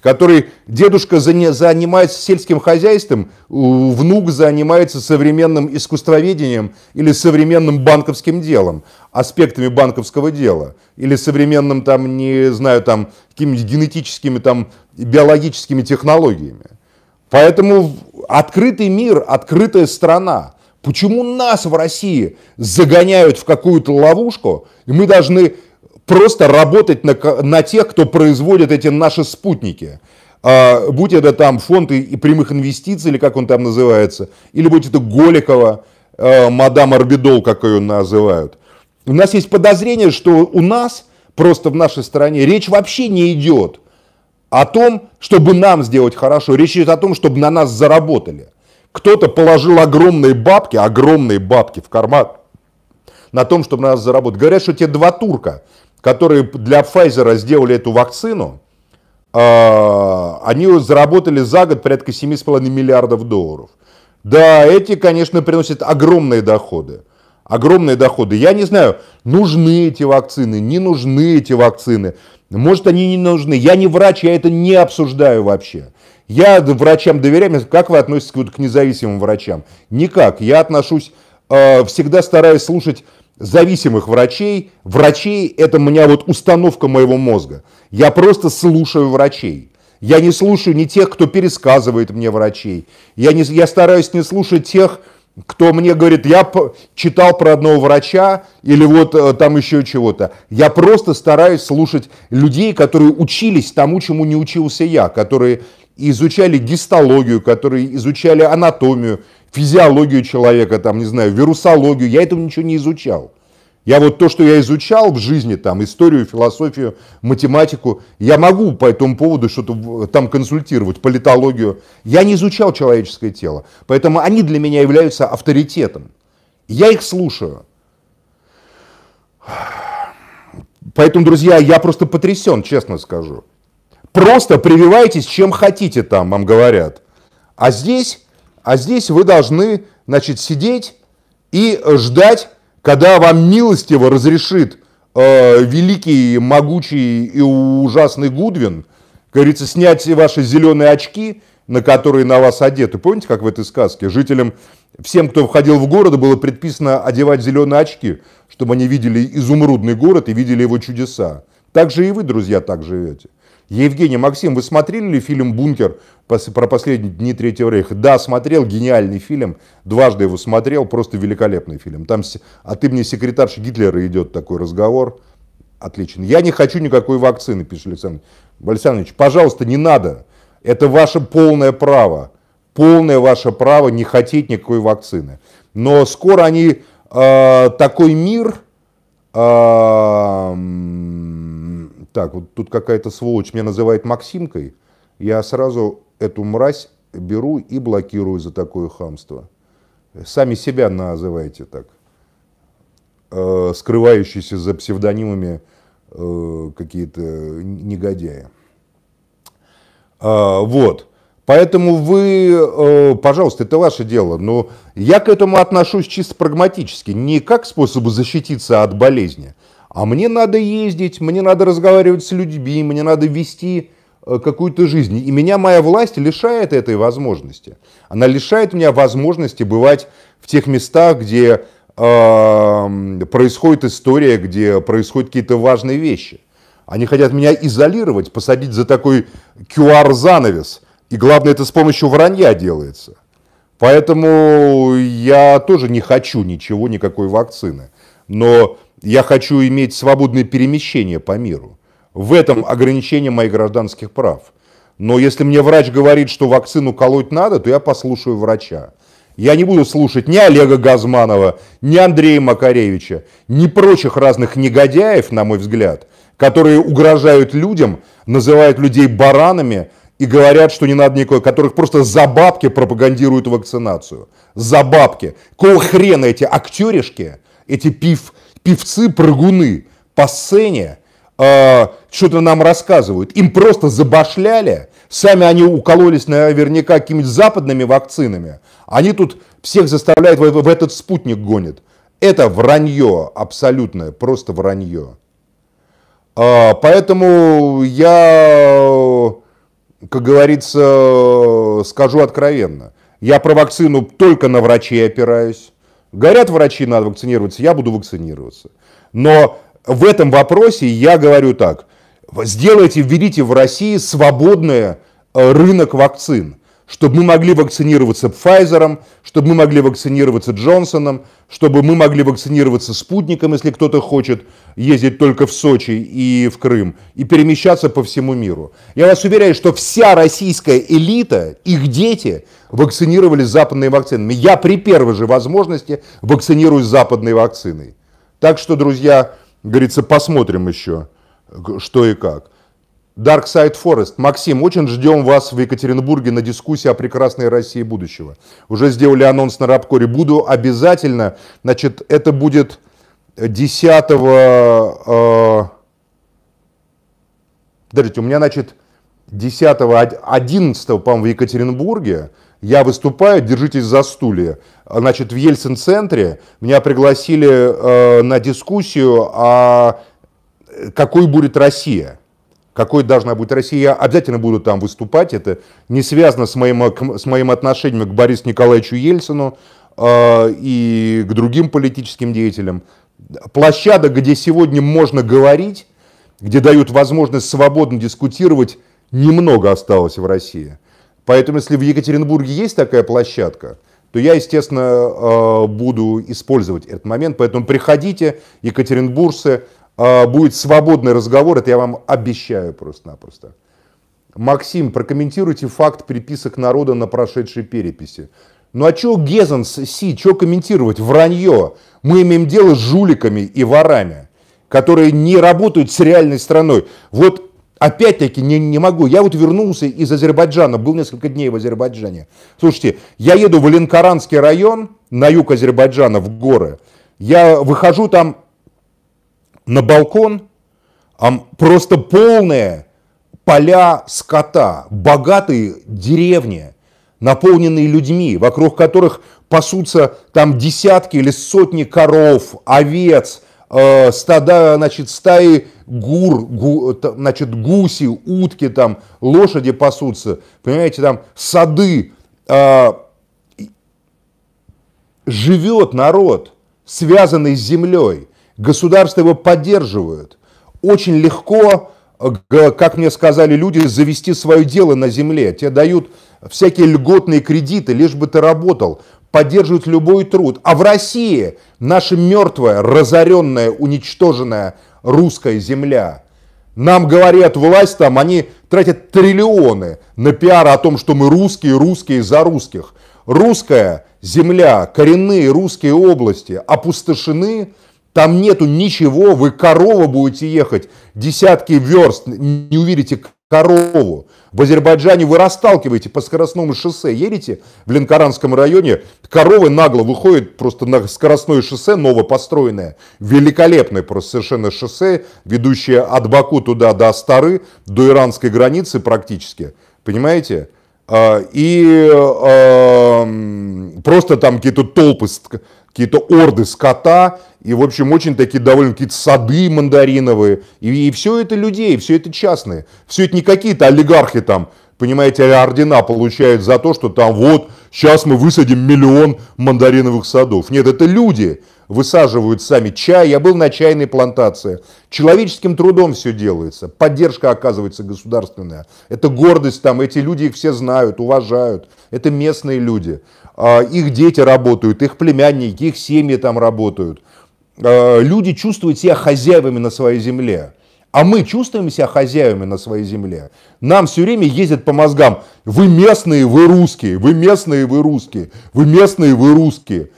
который дедушка занимается сельским хозяйством, внук занимается современным искусствоведением или современным банковским делом, аспектами банковского дела, или современным, там, не знаю, там, какими-нибудь генетическими, там, биологическими технологиями. Поэтому открытый мир, открытая страна. Почему нас в России загоняют в какую-то ловушку, и мы должны просто работать на, на тех, кто производит эти наши спутники. А, будь это там фонд прямых инвестиций, или как он там называется, или будь это Голикова, а, мадам Арбидол, как ее называют. У нас есть подозрение, что у нас, просто в нашей стране, речь вообще не идет о том, чтобы нам сделать хорошо. Речь идет о том, чтобы на нас заработали. Кто-то положил огромные бабки, огромные бабки в карман на том, чтобы на нас заработать. Говорят, что те два турка, которые для Pfizer сделали эту вакцину, а, они заработали за год порядка 7,5 миллиардов долларов. Да, эти, конечно, приносят огромные доходы. Огромные доходы. Я не знаю, нужны эти вакцины, не нужны эти вакцины. Может, они не нужны. Я не врач, я это не обсуждаю вообще. Я врачам доверяю. Как вы относитесь к независимым врачам? Никак. Я отношусь, а, всегда стараюсь слушать зависимых врачей. Врачей – это у меня вот установка моего мозга. Я просто слушаю врачей. Я не слушаю ни тех, кто пересказывает мне врачей. Я, не, я стараюсь не слушать тех, кто мне говорит, я читал про одного врача или вот э, там еще чего-то. Я просто стараюсь слушать людей, которые учились тому, чему не учился я, которые изучали гистологию, которые изучали анатомию, физиологию человека, там, не знаю, вирусологию, я этого ничего не изучал. Я вот то, что я изучал в жизни, там, историю, философию, математику, я могу по этому поводу что-то там консультировать, политологию. Я не изучал человеческое тело, поэтому они для меня являются авторитетом. Я их слушаю. Поэтому, друзья, я просто потрясен, честно скажу. Просто прививайтесь, чем хотите там, вам говорят. А здесь а здесь вы должны, значит, сидеть и ждать, когда вам милостиво разрешит э, великий, могучий и ужасный Гудвин, говорится, снять ваши зеленые очки, на которые на вас одеты. Помните, как в этой сказке? Жителям, всем, кто входил в город, было предписано одевать зеленые очки, чтобы они видели изумрудный город и видели его чудеса. Так же и вы, друзья, так живете. Евгений Максим, вы смотрели ли фильм «Бункер» про последние дни Третьего Рейха? Да, смотрел, гениальный фильм, дважды его смотрел, просто великолепный фильм. Там а ты мне секретарши Гитлера идет такой разговор, отлично. Я не хочу никакой вакцины, пишет Александр Александрович. Пожалуйста, не надо, это ваше полное право, полное ваше право не хотеть никакой вакцины. Но скоро они э, такой мир э, так, вот тут какая-то сволочь меня называет Максимкой, я сразу эту мразь беру и блокирую за такое хамство. Сами себя называйте так, э, скрывающиеся за псевдонимами э, какие-то негодяи. Э, вот. Поэтому вы, э, пожалуйста, это ваше дело. Но я к этому отношусь чисто прагматически, не как способу защититься от болезни, а мне надо ездить, мне надо разговаривать с людьми, мне надо вести э, какую-то жизнь. И меня моя власть лишает этой возможности. Она лишает меня возможности бывать в тех местах, где э, происходит история, где происходят какие-то важные вещи. Они хотят меня изолировать, посадить за такой QR-занавес. И главное, это с помощью вранья делается. Поэтому я тоже не хочу ничего, никакой вакцины. Но я хочу иметь свободное перемещение по миру. В этом ограничение моих гражданских прав. Но если мне врач говорит, что вакцину колоть надо, то я послушаю врача. Я не буду слушать ни Олега Газманова, ни Андрея Макаревича, ни прочих разных негодяев, на мой взгляд, которые угрожают людям, называют людей баранами и говорят, что не надо никого, которых просто за бабки пропагандируют вакцинацию. За бабки. Какого хрена эти актеришки, эти пив, певцы-прыгуны по сцене э, что-то нам рассказывают. Им просто забашляли, сами они укололись наверняка какими-то западными вакцинами. Они тут всех заставляют в, в этот спутник гонят. Это вранье абсолютное, просто вранье. Э, поэтому я, как говорится, скажу откровенно. Я про вакцину только на врачей опираюсь. Говорят врачи, надо вакцинироваться, я буду вакцинироваться. Но в этом вопросе я говорю так. Сделайте, введите в России свободный э, рынок вакцин, чтобы мы могли вакцинироваться Pfizer, чтобы мы могли вакцинироваться Джонсоном, чтобы мы могли вакцинироваться спутником, если кто-то хочет, ездить только в Сочи и в Крым и перемещаться по всему миру. Я вас уверяю, что вся российская элита, их дети вакцинировались западными вакцинами. Я при первой же возможности вакцинируюсь западной вакциной. Так что, друзья, говорится, посмотрим еще, что и как. Dark Side Forest. Максим, очень ждем вас в Екатеринбурге на дискуссии о прекрасной России будущего. Уже сделали анонс на Рабкоре. Буду обязательно. Значит, это будет 10, э, подождите, у меня, значит, 10, 11, по-моему, в Екатеринбурге я выступаю, держитесь за стулья. Значит, в Ельцин-центре меня пригласили э, на дискуссию о какой будет Россия. Какой должна быть Россия, я обязательно буду там выступать. Это не связано с моим, с моим отношением к Борису Николаевичу Ельцину. Э, и к другим политическим деятелям. Площадок, где сегодня можно говорить, где дают возможность свободно дискутировать, немного осталось в России. Поэтому, если в Екатеринбурге есть такая площадка, то я, естественно, э, буду использовать этот момент. Поэтому приходите, Екатеринбурцы, э, будет свободный разговор, это я вам обещаю просто-напросто. Максим, прокомментируйте факт приписок народа на прошедшей переписи. Ну а что Гезенс Си, что комментировать? Вранье. Мы имеем дело с жуликами и ворами, которые не работают с реальной страной. Вот опять-таки не, не могу. Я вот вернулся из Азербайджана, был несколько дней в Азербайджане. Слушайте, я еду в Ленкаранский район, на юг Азербайджана, в горы. Я выхожу там на балкон, а просто полные поля скота, богатые деревни – наполненные людьми, вокруг которых пасутся там десятки или сотни коров, овец, э, стада, значит, стаи гур, гу, значит, гуси, утки там, лошади пасутся, понимаете, там сады, э, живет народ, связанный с землей, государство его поддерживает. Очень легко как мне сказали люди, завести свое дело на земле. Тебе дают всякие льготные кредиты, лишь бы ты работал. Поддерживают любой труд. А в России наша мертвая, разоренная, уничтоженная русская земля. Нам говорят, власть там, они тратят триллионы на пиар о том, что мы русские, русские за русских. Русская земля, коренные русские области опустошены, там нету ничего, вы корова будете ехать десятки верст, не увидите корову. В Азербайджане вы расталкиваете по скоростному шоссе, едете в Ленкоранском районе, коровы нагло выходят просто на скоростное шоссе, новопостроенное, великолепное просто совершенно шоссе, ведущее от Баку туда до Стары до иранской границы практически. Понимаете? А, и а, просто там какие-то толпы, какие-то орды скота, и, в общем, очень такие довольно какие-то сады мандариновые, и, и все это людей, все это частные, все это не какие-то олигархи там, понимаете, ордена получают за то, что там вот, сейчас мы высадим миллион мандариновых садов. Нет, это люди, высаживают сами чай. Я был на чайной плантации. Человеческим трудом все делается. Поддержка оказывается государственная. Это гордость там. Эти люди их все знают, уважают. Это местные люди. А, их дети работают, их племянники, их семьи там работают. А, люди чувствуют себя хозяевами на своей земле. А мы чувствуем себя хозяевами на своей земле. Нам все время ездят по мозгам. Вы местные, вы русские. Вы местные, вы русские. Вы местные, вы русские.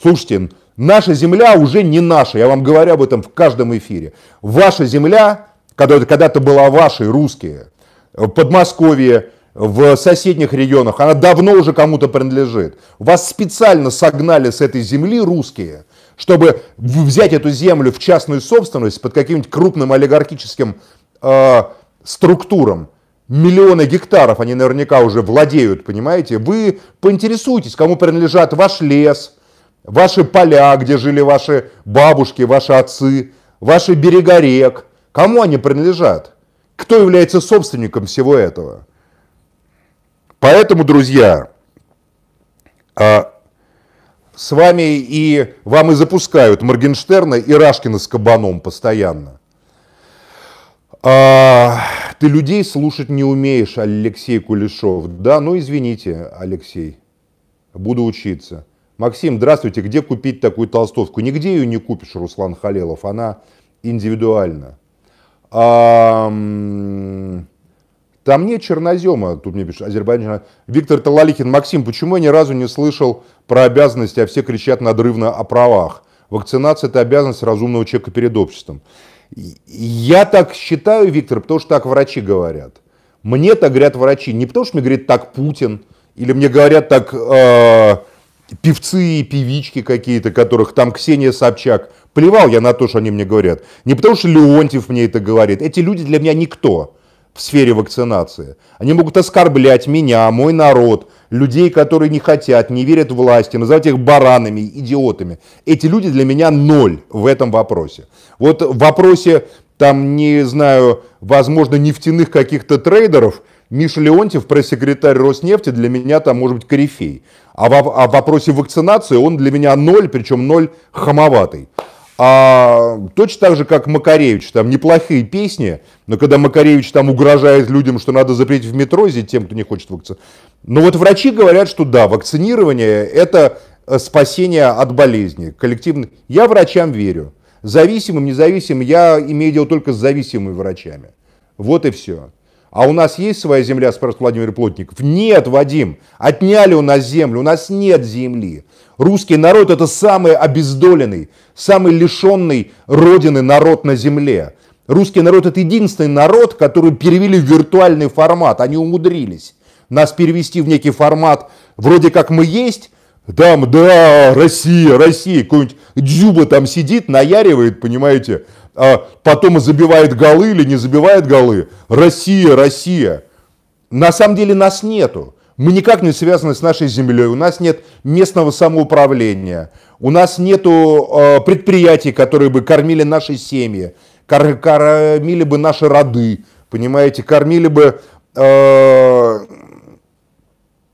Слушайте, Наша земля уже не наша, я вам говорю об этом в каждом эфире. Ваша земля, которая когда-то была вашей, русские, в Подмосковье, в соседних регионах, она давно уже кому-то принадлежит. Вас специально согнали с этой земли русские, чтобы взять эту землю в частную собственность под каким-нибудь крупным олигархическим э, структурам. Миллионы гектаров они наверняка уже владеют, понимаете? Вы поинтересуйтесь, кому принадлежат ваш лес – ваши поля, где жили ваши бабушки, ваши отцы, ваши берега рек, кому они принадлежат? Кто является собственником всего этого? Поэтому, друзья, а, с вами и вам и запускают Моргенштерна и Рашкина с кабаном постоянно. А, ты людей слушать не умеешь, Алексей Кулешов. Да, ну извините, Алексей, буду учиться. Максим, здравствуйте, где купить такую толстовку? Нигде ее не купишь, Руслан Халелов, она индивидуальна. А, там нет чернозема, тут мне пишут, Азербайджан. Виктор Талалихин, Максим, почему я ни разу не слышал про обязанности, а все кричат надрывно о правах? Вакцинация – это обязанность разумного человека перед обществом. Я так считаю, Виктор, потому что так врачи говорят. Мне так говорят врачи. Не потому что мне говорит так Путин, или мне говорят так э, певцы и певички какие-то, которых там Ксения Собчак. Плевал я на то, что они мне говорят. Не потому, что Леонтьев мне это говорит. Эти люди для меня никто в сфере вакцинации. Они могут оскорблять меня, мой народ, людей, которые не хотят, не верят власти, называть их баранами, идиотами. Эти люди для меня ноль в этом вопросе. Вот в вопросе, там, не знаю, возможно, нефтяных каких-то трейдеров – Миша Леонтьев, пресс-секретарь Роснефти, для меня там может быть корифей. А в, а в вопросе вакцинации он для меня ноль, причем ноль хамоватый. А, точно так же, как Макаревич, там неплохие песни, но когда Макаревич там угрожает людям, что надо запретить в метро тем, кто не хочет вакцинироваться. Но вот врачи говорят, что да, вакцинирование это э, спасение от болезни. Коллективно. Я врачам верю. Зависимым, независимым, я имею дело только с зависимыми врачами. Вот и все. А у нас есть своя земля, спрашивает Владимир Плотников. Нет, Вадим, отняли у нас землю, у нас нет земли. Русский народ это самый обездоленный, самый лишенный родины народ на земле. Русский народ это единственный народ, который перевели в виртуальный формат. Они умудрились нас перевести в некий формат, вроде как мы есть, там, да, Россия, Россия, какой-нибудь Дзюба там сидит, наяривает, понимаете, а потом забивает голы или не забивает голы. Россия, Россия. На самом деле нас нету. Мы никак не связаны с нашей землей. У нас нет местного самоуправления. У нас нет э, а, предприятий, которые бы кормили наши семьи, кор кормили бы наши роды, понимаете, кормили бы, э,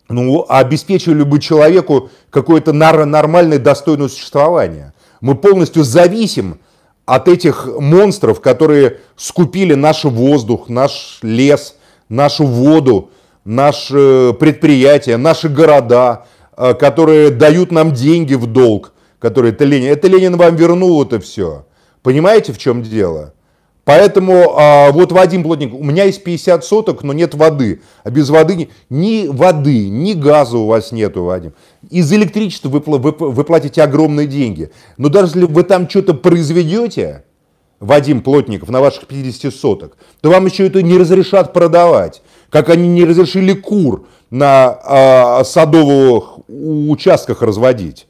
ну, обеспечивали бы человеку какое-то нормальное, достойное существование. Мы полностью зависим от этих монстров, которые скупили наш воздух, наш лес, нашу воду, наши э, предприятия, наши города, э, которые дают нам деньги в долг, которые это Ленин. Это Ленин вам вернул это все. Понимаете, в чем дело? Поэтому а, вот Вадим Плотников, у меня есть 50 соток, но нет воды. А без воды ни воды, ни газа у вас нету, Вадим. Из электричества вы, вы, вы платите огромные деньги. Но даже если вы там что-то произведете, Вадим Плотников, на ваших 50 соток, то вам еще это не разрешат продавать. Как они не разрешили кур на а, садовых участках разводить.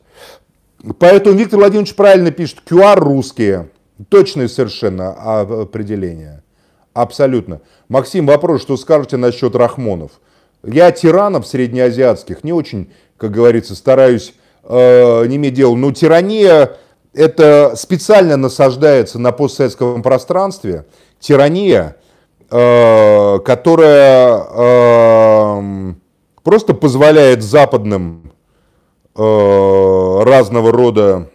Поэтому Виктор Владимирович правильно пишет, QR русские – Точное совершенно определение. Абсолютно. Максим, вопрос, что скажете насчет Рахмонов? Я тиранов среднеазиатских не очень, как говорится, стараюсь э, не иметь дела. Но тирания это специально насаждается на постсоветском пространстве. Тирания, э, которая э, просто позволяет западным э, разного рода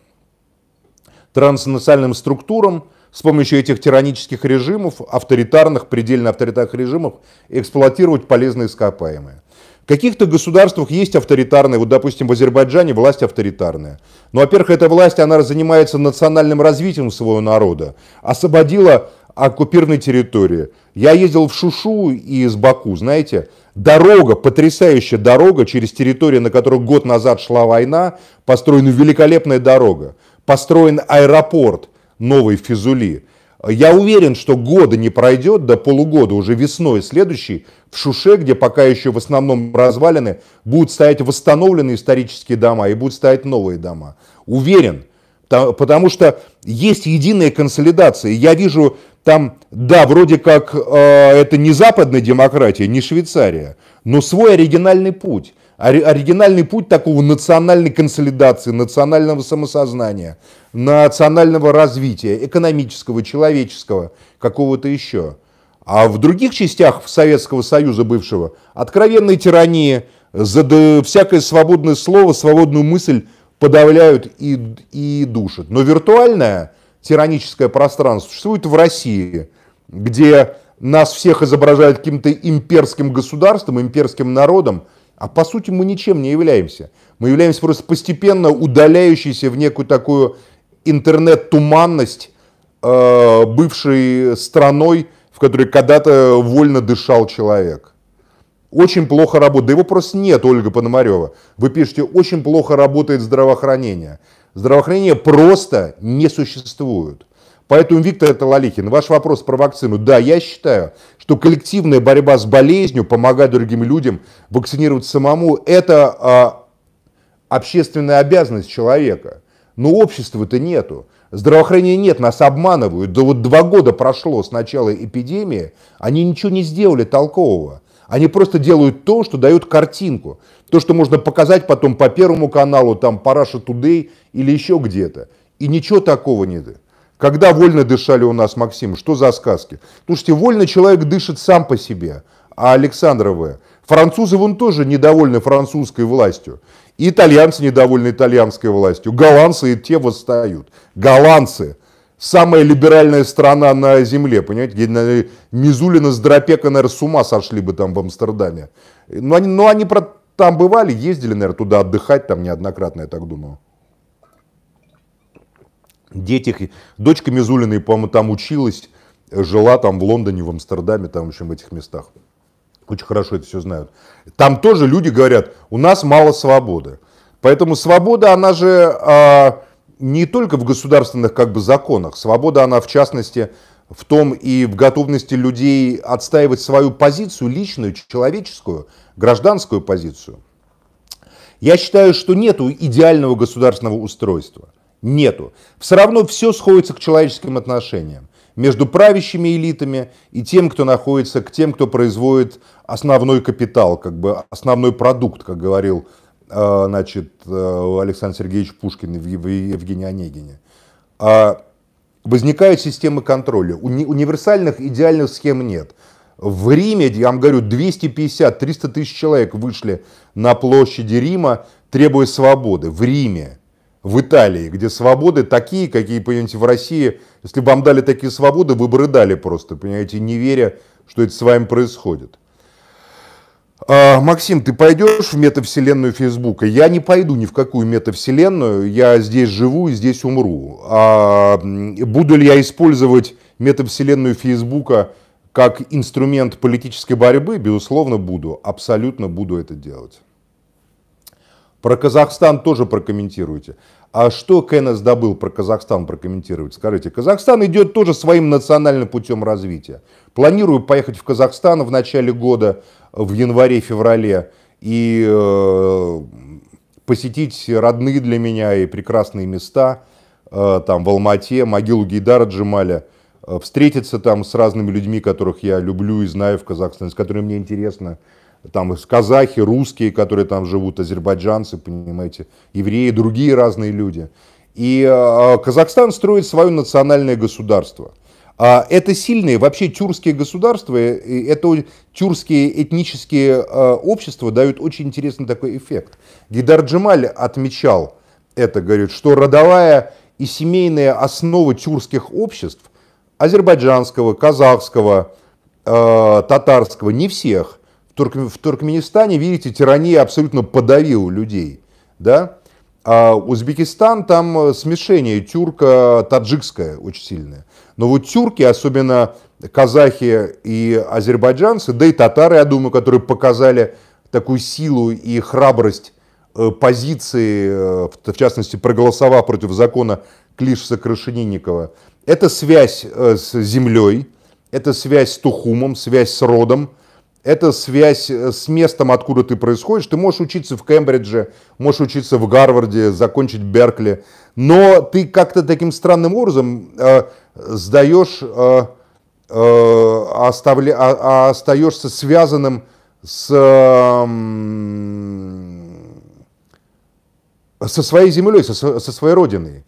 транснациональным структурам с помощью этих тиранических режимов, авторитарных, предельно авторитарных режимов, эксплуатировать полезные ископаемые. В каких-то государствах есть авторитарные, вот допустим в Азербайджане власть авторитарная. Но, во-первых, эта власть, она занимается национальным развитием своего народа, освободила оккупированной территории. Я ездил в Шушу и из Баку, знаете, дорога, потрясающая дорога через территорию, на которой год назад шла война, построена великолепная дорога построен аэропорт новый в Физули. Я уверен, что года не пройдет, до полугода, уже весной следующий, в Шуше, где пока еще в основном развалины, будут стоять восстановленные исторические дома и будут стоять новые дома. Уверен, потому что есть единая консолидация. Я вижу там, да, вроде как э, это не западная демократия, не Швейцария, но свой оригинальный путь оригинальный путь такого национальной консолидации, национального самосознания, национального развития, экономического, человеческого, какого-то еще. А в других частях Советского Союза бывшего откровенной тирании, за всякое свободное слово, свободную мысль подавляют и, и душат. Но виртуальное тираническое пространство существует в России, где нас всех изображают каким-то имперским государством, имперским народом, а по сути мы ничем не являемся. Мы являемся просто постепенно удаляющейся в некую такую интернет-туманность э, бывшей страной, в которой когда-то вольно дышал человек. Очень плохо работает. Да его просто нет, Ольга Пономарева. Вы пишете, очень плохо работает здравоохранение. Здравоохранение просто не существует. Поэтому, Виктор это Лалихин, ваш вопрос про вакцину. Да, я считаю, что коллективная борьба с болезнью, помогать другим людям, вакцинировать самому, это а, общественная обязанность человека. Но общества-то нету. Здравоохранения нет, нас обманывают. Да вот два года прошло с начала эпидемии, они ничего не сделали толкового. Они просто делают то, что дают картинку. То, что можно показать потом по Первому каналу, там, по Russia Today или еще где-то. И ничего такого не дают. Когда вольно дышали у нас, Максим, что за сказки? Слушайте, вольно человек дышит сам по себе, а Александровы, французы вон тоже недовольны французской властью, и итальянцы недовольны итальянской властью, голландцы и те восстают. Голландцы, самая либеральная страна на земле, понимаете, где Мизулина с Дропека, наверное, с ума сошли бы там в Амстердаме. Но они, но они про, там бывали, ездили, наверное, туда отдыхать, там неоднократно, я так думаю детях. Дочка Мизулиной, по-моему, там училась, жила там в Лондоне, в Амстердаме, там, в общем, в этих местах. Очень хорошо это все знают. Там тоже люди говорят, у нас мало свободы. Поэтому свобода, она же а, не только в государственных как бы законах. Свобода, она в частности в том и в готовности людей отстаивать свою позицию личную, человеческую, гражданскую позицию. Я считаю, что нет идеального государственного устройства. Нету. Все равно все сходится к человеческим отношениям между правящими элитами и тем, кто находится, к тем, кто производит основной капитал, как бы основной продукт, как говорил э, значит, э, Александр Сергеевич Пушкин и Евгений Онегине. А Возникают системы контроля. Уни универсальных идеальных схем нет. В Риме, я вам говорю, 250-300 тысяч человек вышли на площади Рима, требуя свободы. В Риме в Италии, где свободы такие, какие, понимаете, в России, если бы вам дали такие свободы, вы бы рыдали просто, понимаете, не веря, что это с вами происходит. А, Максим, ты пойдешь в метавселенную Фейсбука? Я не пойду ни в какую метавселенную, я здесь живу и здесь умру. А буду ли я использовать метавселенную Фейсбука как инструмент политической борьбы? Безусловно, буду, абсолютно буду это делать. Про Казахстан тоже прокомментируйте. А что Кеннес добыл про Казахстан прокомментировать? Скажите, Казахстан идет тоже своим национальным путем развития. Планирую поехать в Казахстан в начале года, в январе-феврале, и э, посетить родные для меня и прекрасные места, э, там в Алмате, могилу Гейдара Джемаля, э, встретиться там с разными людьми, которых я люблю и знаю в Казахстане, с которыми мне интересно там казахи, русские, которые там живут, азербайджанцы, понимаете, евреи, другие разные люди. И а, Казахстан строит свое национальное государство. А, это сильные, вообще тюркские государства, э, это тюркские этнические а, общества дают очень интересный такой эффект. Гидар Джемаль отмечал это, говорит, что родовая и семейная основа тюркских обществ, азербайджанского, казахского, татарского, не всех, Турк... в Туркменистане, видите, тирания абсолютно подавила людей. Да? А Узбекистан там э, смешение тюрко-таджикское э, очень сильное. Но вот тюрки, особенно казахи и азербайджанцы, да и татары, я думаю, которые показали такую силу и храбрость э, позиции, в частности, проголосовав против закона Клишса-Крашенинникова. Это связь с землей, это связь с Тухумом, связь с родом, это связь э, с местом, откуда ты происходишь. Ты можешь учиться в Кембридже, можешь учиться в Гарварде, закончить Беркли, но ты как-то таким странным образом э, сдаешь, э, э, оставля, а, а остаешься связанным с, э, со своей землей, со, со своей родиной.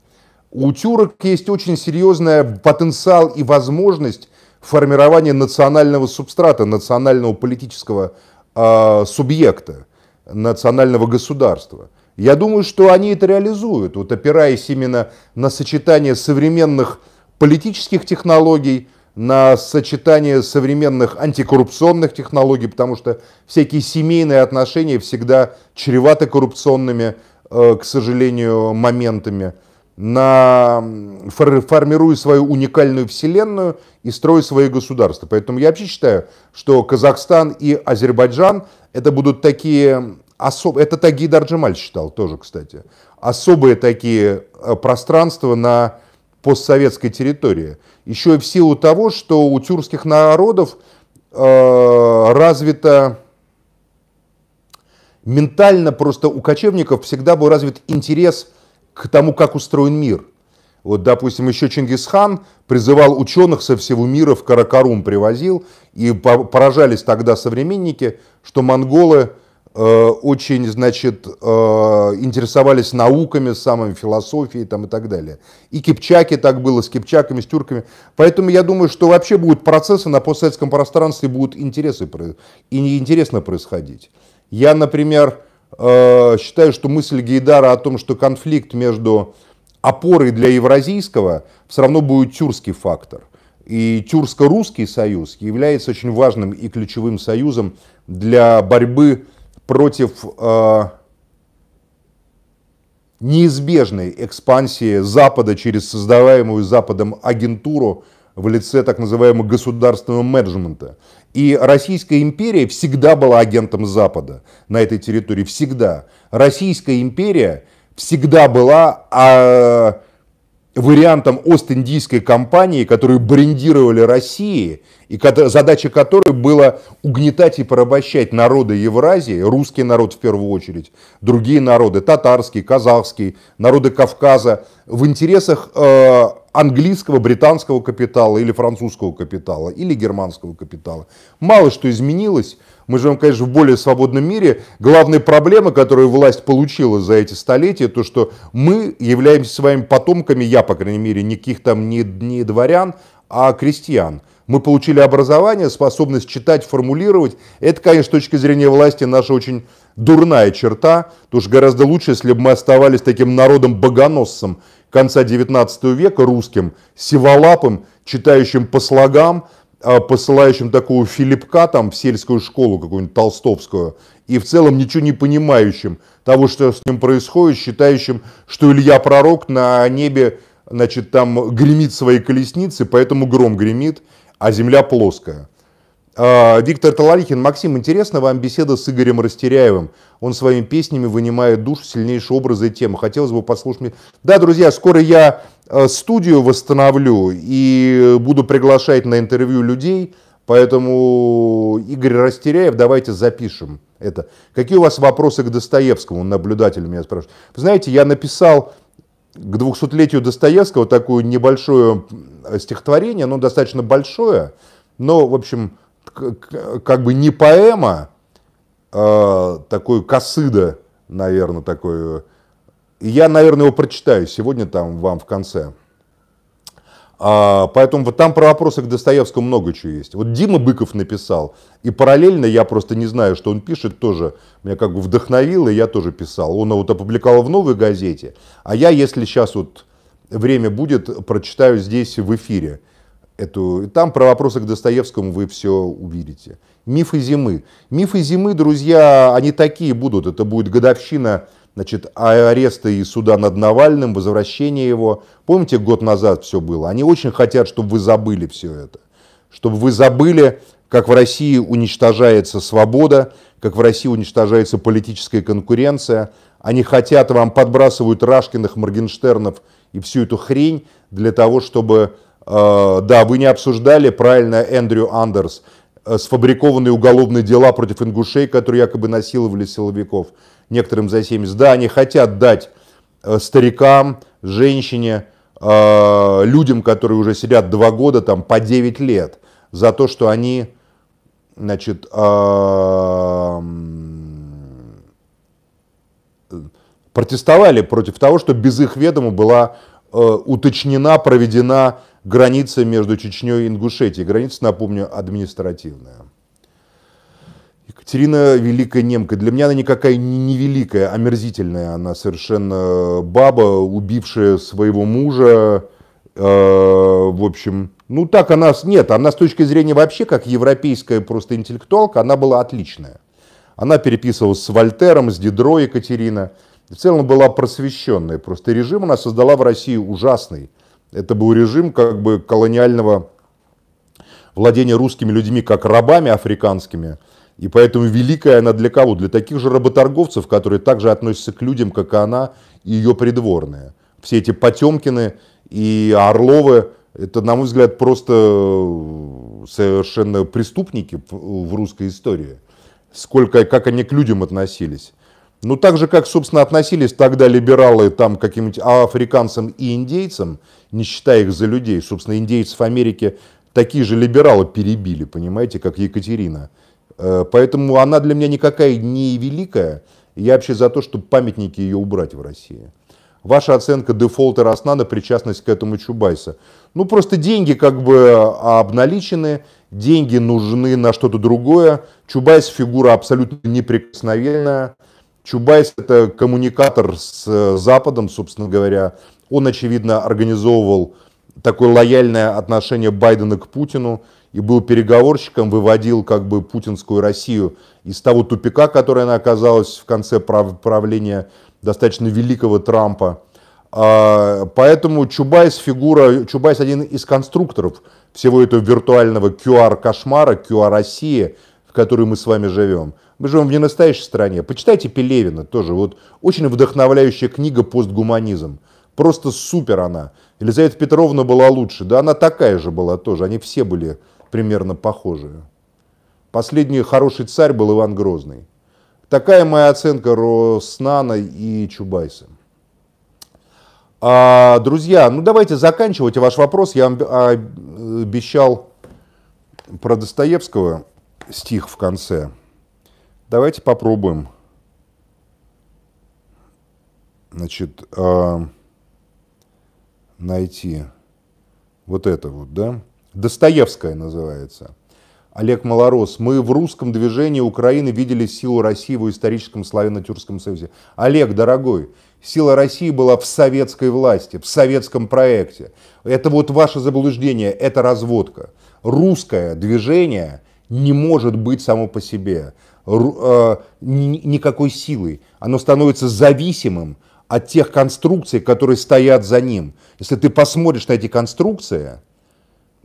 У тюрок есть очень серьезный потенциал и возможность формирование национального субстрата, национального политического э, субъекта, национального государства. Я думаю, что они это реализуют, вот опираясь именно на сочетание современных политических технологий, на сочетание современных антикоррупционных технологий, потому что всякие семейные отношения всегда чреваты коррупционными, э, к сожалению, моментами на, формируя свою уникальную вселенную и строя свои государства. Поэтому я вообще считаю, что Казахстан и Азербайджан это будут такие особ... это Таги Дарджималь считал тоже, кстати, особые такие э, пространства на постсоветской территории. Еще и в силу того, что у тюркских народов э, развита ментально просто у кочевников всегда был развит интерес к тому, как устроен мир. Вот, допустим, еще Чингисхан призывал ученых со всего мира в Каракарум привозил, и поражались тогда современники, что монголы э, очень, значит, э, интересовались науками, самыми философией там, и так далее. И кипчаки так было, с кипчаками, с тюрками. Поэтому я думаю, что вообще будут процессы на постсоветском пространстве, будут интересы, и неинтересно происходить. Я, например, Э, считаю, что мысль Гейдара о том, что конфликт между опорой для евразийского, все равно будет тюркский фактор. И тюрко-русский союз является очень важным и ключевым союзом для борьбы против э, неизбежной экспансии Запада через создаваемую Западом агентуру в лице так называемого государственного менеджмента. И Российская империя всегда была агентом Запада на этой территории, всегда. Российская империя всегда была... А, вариантом Ост-Индийской компании, которую брендировали России, и задача которой была угнетать и порабощать народы Евразии, русский народ в первую очередь, другие народы, татарский, казахский, народы Кавказа, в интересах э, английского, британского капитала или французского капитала, или германского капитала. Мало что изменилось, мы живем, конечно, в более свободном мире. Главная проблема, которую власть получила за эти столетия, то, что мы являемся своими потомками, я, по крайней мере, никаких там не, не дворян, а крестьян. Мы получили образование, способность читать, формулировать. Это, конечно, с точки зрения власти наша очень дурная черта, потому что гораздо лучше, если бы мы оставались таким народом-богоносцем конца 19 века, русским, сиволапым, читающим по слогам, а, посылающим такого Филипка там в сельскую школу какую-нибудь толстовскую и в целом ничего не понимающим того, что с ним происходит, считающим, что Илья Пророк на небе значит, там гремит свои колесницы, поэтому гром гремит, а земля плоская. А, Виктор Талалихин, Максим, интересна вам беседа с Игорем Растеряевым. Он своими песнями вынимает душу, сильнейшие образы и темы. Хотелось бы послушать. Да, друзья, скоро я Э, студию восстановлю и э, буду приглашать на интервью людей, поэтому Игорь Растеряев, давайте запишем это. Какие у вас вопросы к Достоевскому? Наблюдатель меня спрашивает. Вы знаете, я написал к 200-летию Достоевского такое небольшое стихотворение, оно достаточно большое, но, в общем, как бы не поэма, а такой косыда, наверное, такой я, наверное, его прочитаю сегодня там вам в конце. А, поэтому вот там про вопросы к Достоевскому много чего есть. Вот Дима Быков написал, и параллельно, я просто не знаю, что он пишет, тоже меня как бы вдохновило, и я тоже писал. Он вот опубликовал в «Новой газете», а я, если сейчас вот время будет, прочитаю здесь в эфире. Эту, там про вопросы к Достоевскому вы все увидите. Мифы зимы. Мифы зимы, друзья, они такие будут. Это будет годовщина значит, а аресты и суда над Навальным, возвращение его. Помните, год назад все было? Они очень хотят, чтобы вы забыли все это. Чтобы вы забыли, как в России уничтожается свобода, как в России уничтожается политическая конкуренция. Они хотят, вам подбрасывают Рашкиных, Моргенштернов и всю эту хрень для того, чтобы... Э, да, вы не обсуждали правильно Эндрю Андерс, э, сфабрикованные уголовные дела против ингушей, которые якобы насиловали силовиков некоторым за 70, да, они хотят дать э, старикам, женщине, э, людям, которые уже сидят два года, там, по 9 лет, за то, что они, значит, э, протестовали против того, что без их ведома была уточнена, проведена граница между Чечней и Ингушетией. Граница, напомню, административная. Екатерина Великая Немка. Для меня она никакая не великая, а омерзительная. Она совершенно баба, убившая своего мужа. Э, в общем, ну так она... Нет, она с точки зрения вообще, как европейская просто интеллектуалка, она была отличная. Она переписывалась с Вольтером, с Дидро Екатерина. В целом была просвещенная. Просто режим она создала в России ужасный. Это был режим как бы колониального владения русскими людьми как рабами африканскими – и поэтому великая она для кого? Для таких же работорговцев, которые также относятся к людям, как и она и ее придворные. Все эти Потемкины и Орловы, это, на мой взгляд, просто э, совершенно преступники в русской истории. Сколько, как они к людям относились. Ну, так же, как, собственно, относились тогда либералы там, к каким-нибудь африканцам и индейцам, не считая их за людей. Собственно, индейцев в Америке такие же либералы перебили, понимаете, как Екатерина Э, поэтому она для меня никакая не великая. Я вообще за то, чтобы памятники ее убрать в России. Ваша оценка дефолта Роснана, причастность к этому Чубайса. Ну, просто деньги как бы э, обналичены, деньги нужны на что-то другое. Чубайс фигура абсолютно неприкосновенная. Чубайс это коммуникатор с э, Западом, собственно говоря. Он, очевидно, организовывал такое лояльное отношение Байдена к Путину и был переговорщиком, выводил как бы путинскую Россию из того тупика, который она оказалась в конце правления достаточно великого Трампа. А, поэтому Чубайс фигура, Чубайс один из конструкторов всего этого виртуального QR-кошмара, QR-России, в которой мы с вами живем. Мы живем в ненастоящей стране. Почитайте Пелевина тоже. Вот очень вдохновляющая книга «Постгуманизм». Просто супер она. Елизавета Петровна была лучше. Да она такая же была тоже. Они все были примерно похожую. Последний хороший царь был Иван Грозный. Такая моя оценка Роснана и Чубайса. А, друзья, ну давайте заканчивать ваш вопрос. Я вам обещал про Достоевского стих в конце. Давайте попробуем. Значит, а, найти вот это вот, да? Достоевская называется. Олег Малорос, мы в русском движении Украины видели силу России в историческом славяно-тюркском союзе. Олег, дорогой, сила России была в советской власти, в советском проекте. Это вот ваше заблуждение, это разводка. Русское движение не может быть само по себе э, никакой силой. Оно становится зависимым от тех конструкций, которые стоят за ним. Если ты посмотришь на эти конструкции,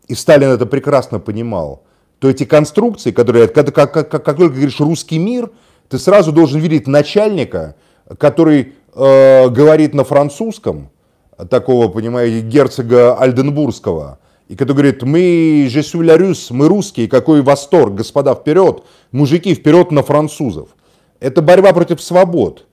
и Сталин это прекрасно понимал, то эти конструкции, которые, когда, как, как, как, как только говоришь русский мир, ты сразу должен видеть начальника, который э, говорит на французском, такого, понимаете, герцога Альденбургского, и который говорит, мы же сюлярюс, мы русские, какой восторг, господа, вперед, мужики, вперед на французов. Это борьба против свобод.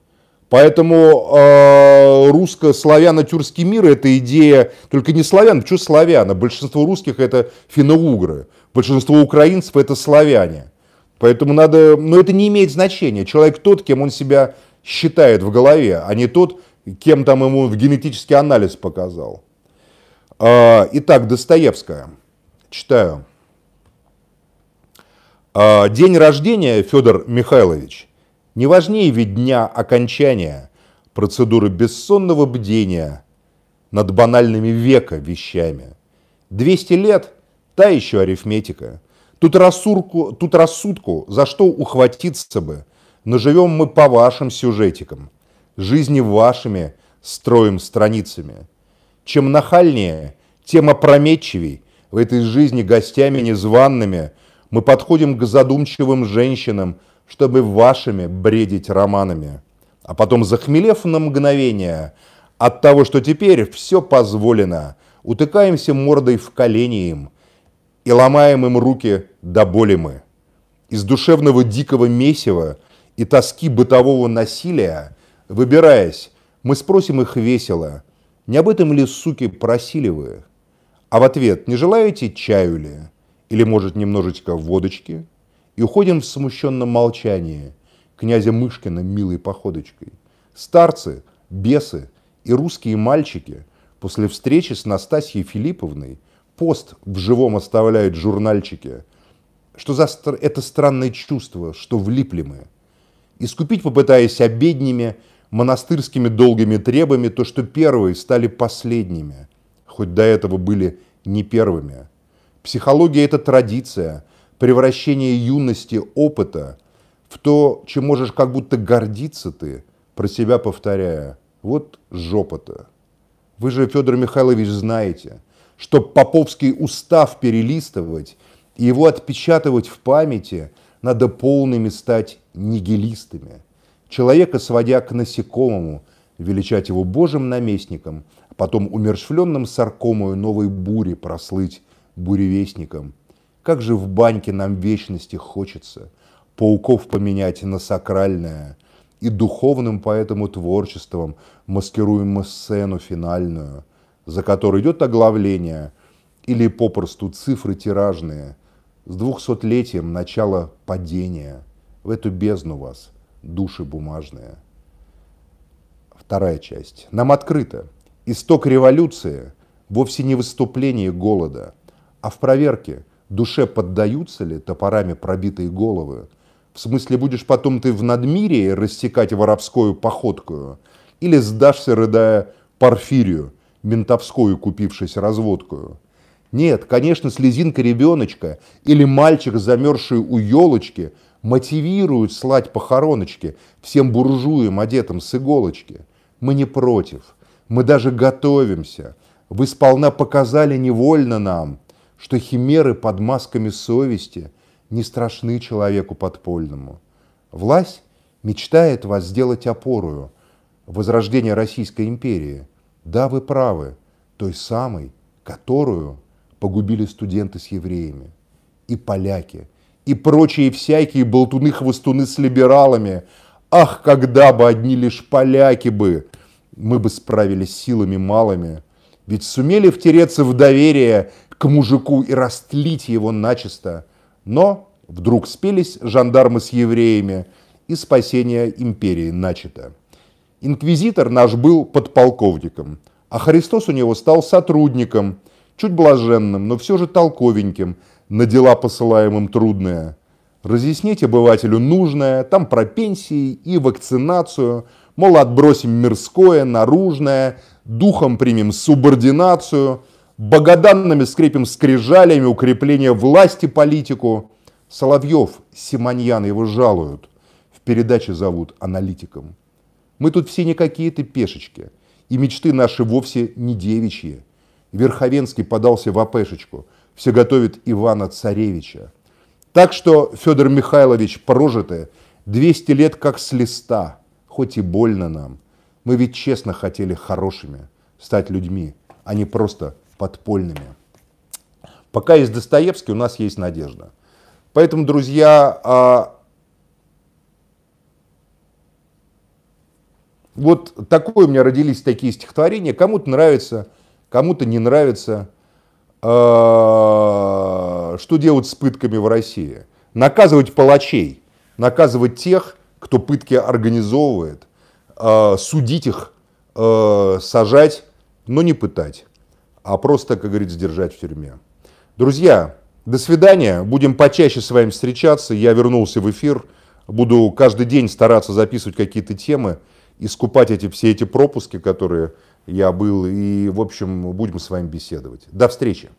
Поэтому э, русско-славяно-тюркский мир – это идея, только не славян, почему славян? А большинство русских – это финно-угры, большинство украинцев – это славяне. Поэтому надо, но это не имеет значения. Человек тот, кем он себя считает в голове, а не тот, кем там ему в генетический анализ показал. Э, итак, Достоевская. Читаю. «Э, день рождения, Федор Михайлович – не важнее ведь дня окончания процедуры бессонного бдения над банальными века вещами. 200 лет – та еще арифметика. Тут, рассурку, тут рассудку за что ухватиться бы. Но живем мы по вашим сюжетикам, жизни вашими строим страницами. Чем нахальнее, тем опрометчивей в этой жизни гостями незваными мы подходим к задумчивым женщинам – чтобы вашими бредить романами. А потом, захмелев на мгновение от того, что теперь все позволено, утыкаемся мордой в колени им и ломаем им руки до боли мы. Из душевного дикого месива и тоски бытового насилия, выбираясь, мы спросим их весело, не об этом ли, суки, просили вы? А в ответ, не желаете чаю ли? Или, может, немножечко водочки? и уходим в смущенном молчании, князя Мышкина милой походочкой. Старцы, бесы и русские мальчики после встречи с Настасьей Филипповной пост в живом оставляют журнальчики, что за стр... это странное чувство, что влипли мы. Искупить, попытаясь обедними монастырскими долгими требами, то, что первые стали последними, хоть до этого были не первыми. Психология – это традиция – превращение юности опыта в то, чем можешь как будто гордиться ты, про себя повторяя. Вот жопа-то. Вы же, Федор Михайлович, знаете, что поповский устав перелистывать и его отпечатывать в памяти надо полными стать нигилистами. Человека, сводя к насекомому, величать его божьим наместником, а потом умершвленным саркомою новой бури прослыть буревестником – как же в баньке нам вечности хочется пауков поменять на сакральное, и духовным поэтому творчеством маскируем мы сцену финальную, за которой идет оглавление, или попросту цифры тиражные, с двухсотлетием начала падения. В эту бездну вас, души бумажные. Вторая часть. Нам открыто. Исток революции вовсе не выступление голода, а в проверке – душе поддаются ли топорами пробитые головы? В смысле, будешь потом ты в надмирии рассекать воровскую походку, Или сдашься, рыдая Порфирию, ментовскую купившись разводкую? Нет, конечно, слезинка ребеночка или мальчик, замерзший у елочки, мотивируют слать похороночки всем буржуям, одетым с иголочки. Мы не против, мы даже готовимся. Вы сполна показали невольно нам, что химеры под масками совести не страшны человеку подпольному. Власть мечтает вас сделать опорую возрождения Российской империи. Да, вы правы, той самой, которую погубили студенты с евреями, и поляки, и прочие всякие болтуны-хвостуны с либералами. Ах, когда бы одни лишь поляки бы! Мы бы справились силами малыми, ведь сумели втереться в доверие к мужику и растлить его начисто. Но вдруг спелись жандармы с евреями, и спасение империи начато. Инквизитор наш был подполковником, а Христос у него стал сотрудником, чуть блаженным, но все же толковеньким, на дела посылаемым трудное. Разъяснить обывателю нужное, там про пенсии и вакцинацию, мол, отбросим мирское, наружное, духом примем субординацию, богоданными скрепим скрижалями укрепление власти политику. Соловьев, Симоньян его жалуют, в передаче зовут аналитиком. Мы тут все не какие-то пешечки, и мечты наши вовсе не девичьи. Верховенский подался в опешечку, все готовит Ивана Царевича. Так что, Федор Михайлович, прожитое 200 лет как с листа, хоть и больно нам. Мы ведь честно хотели хорошими, стать людьми, а не просто подпольными. Пока есть Достоевский, у нас есть надежда. Поэтому, друзья, а, вот такое у меня родились такие стихотворения. Кому-то нравится, кому-то не нравится. А, что делать с пытками в России? Наказывать палачей, наказывать тех, кто пытки организовывает – а, судить их, а, сажать, но не пытать, а просто, как говорится, держать в тюрьме. Друзья, до свидания. Будем почаще с вами встречаться. Я вернулся в эфир. Буду каждый день стараться записывать какие-то темы, искупать эти, все эти пропуски, которые я был. И, в общем, будем с вами беседовать. До встречи.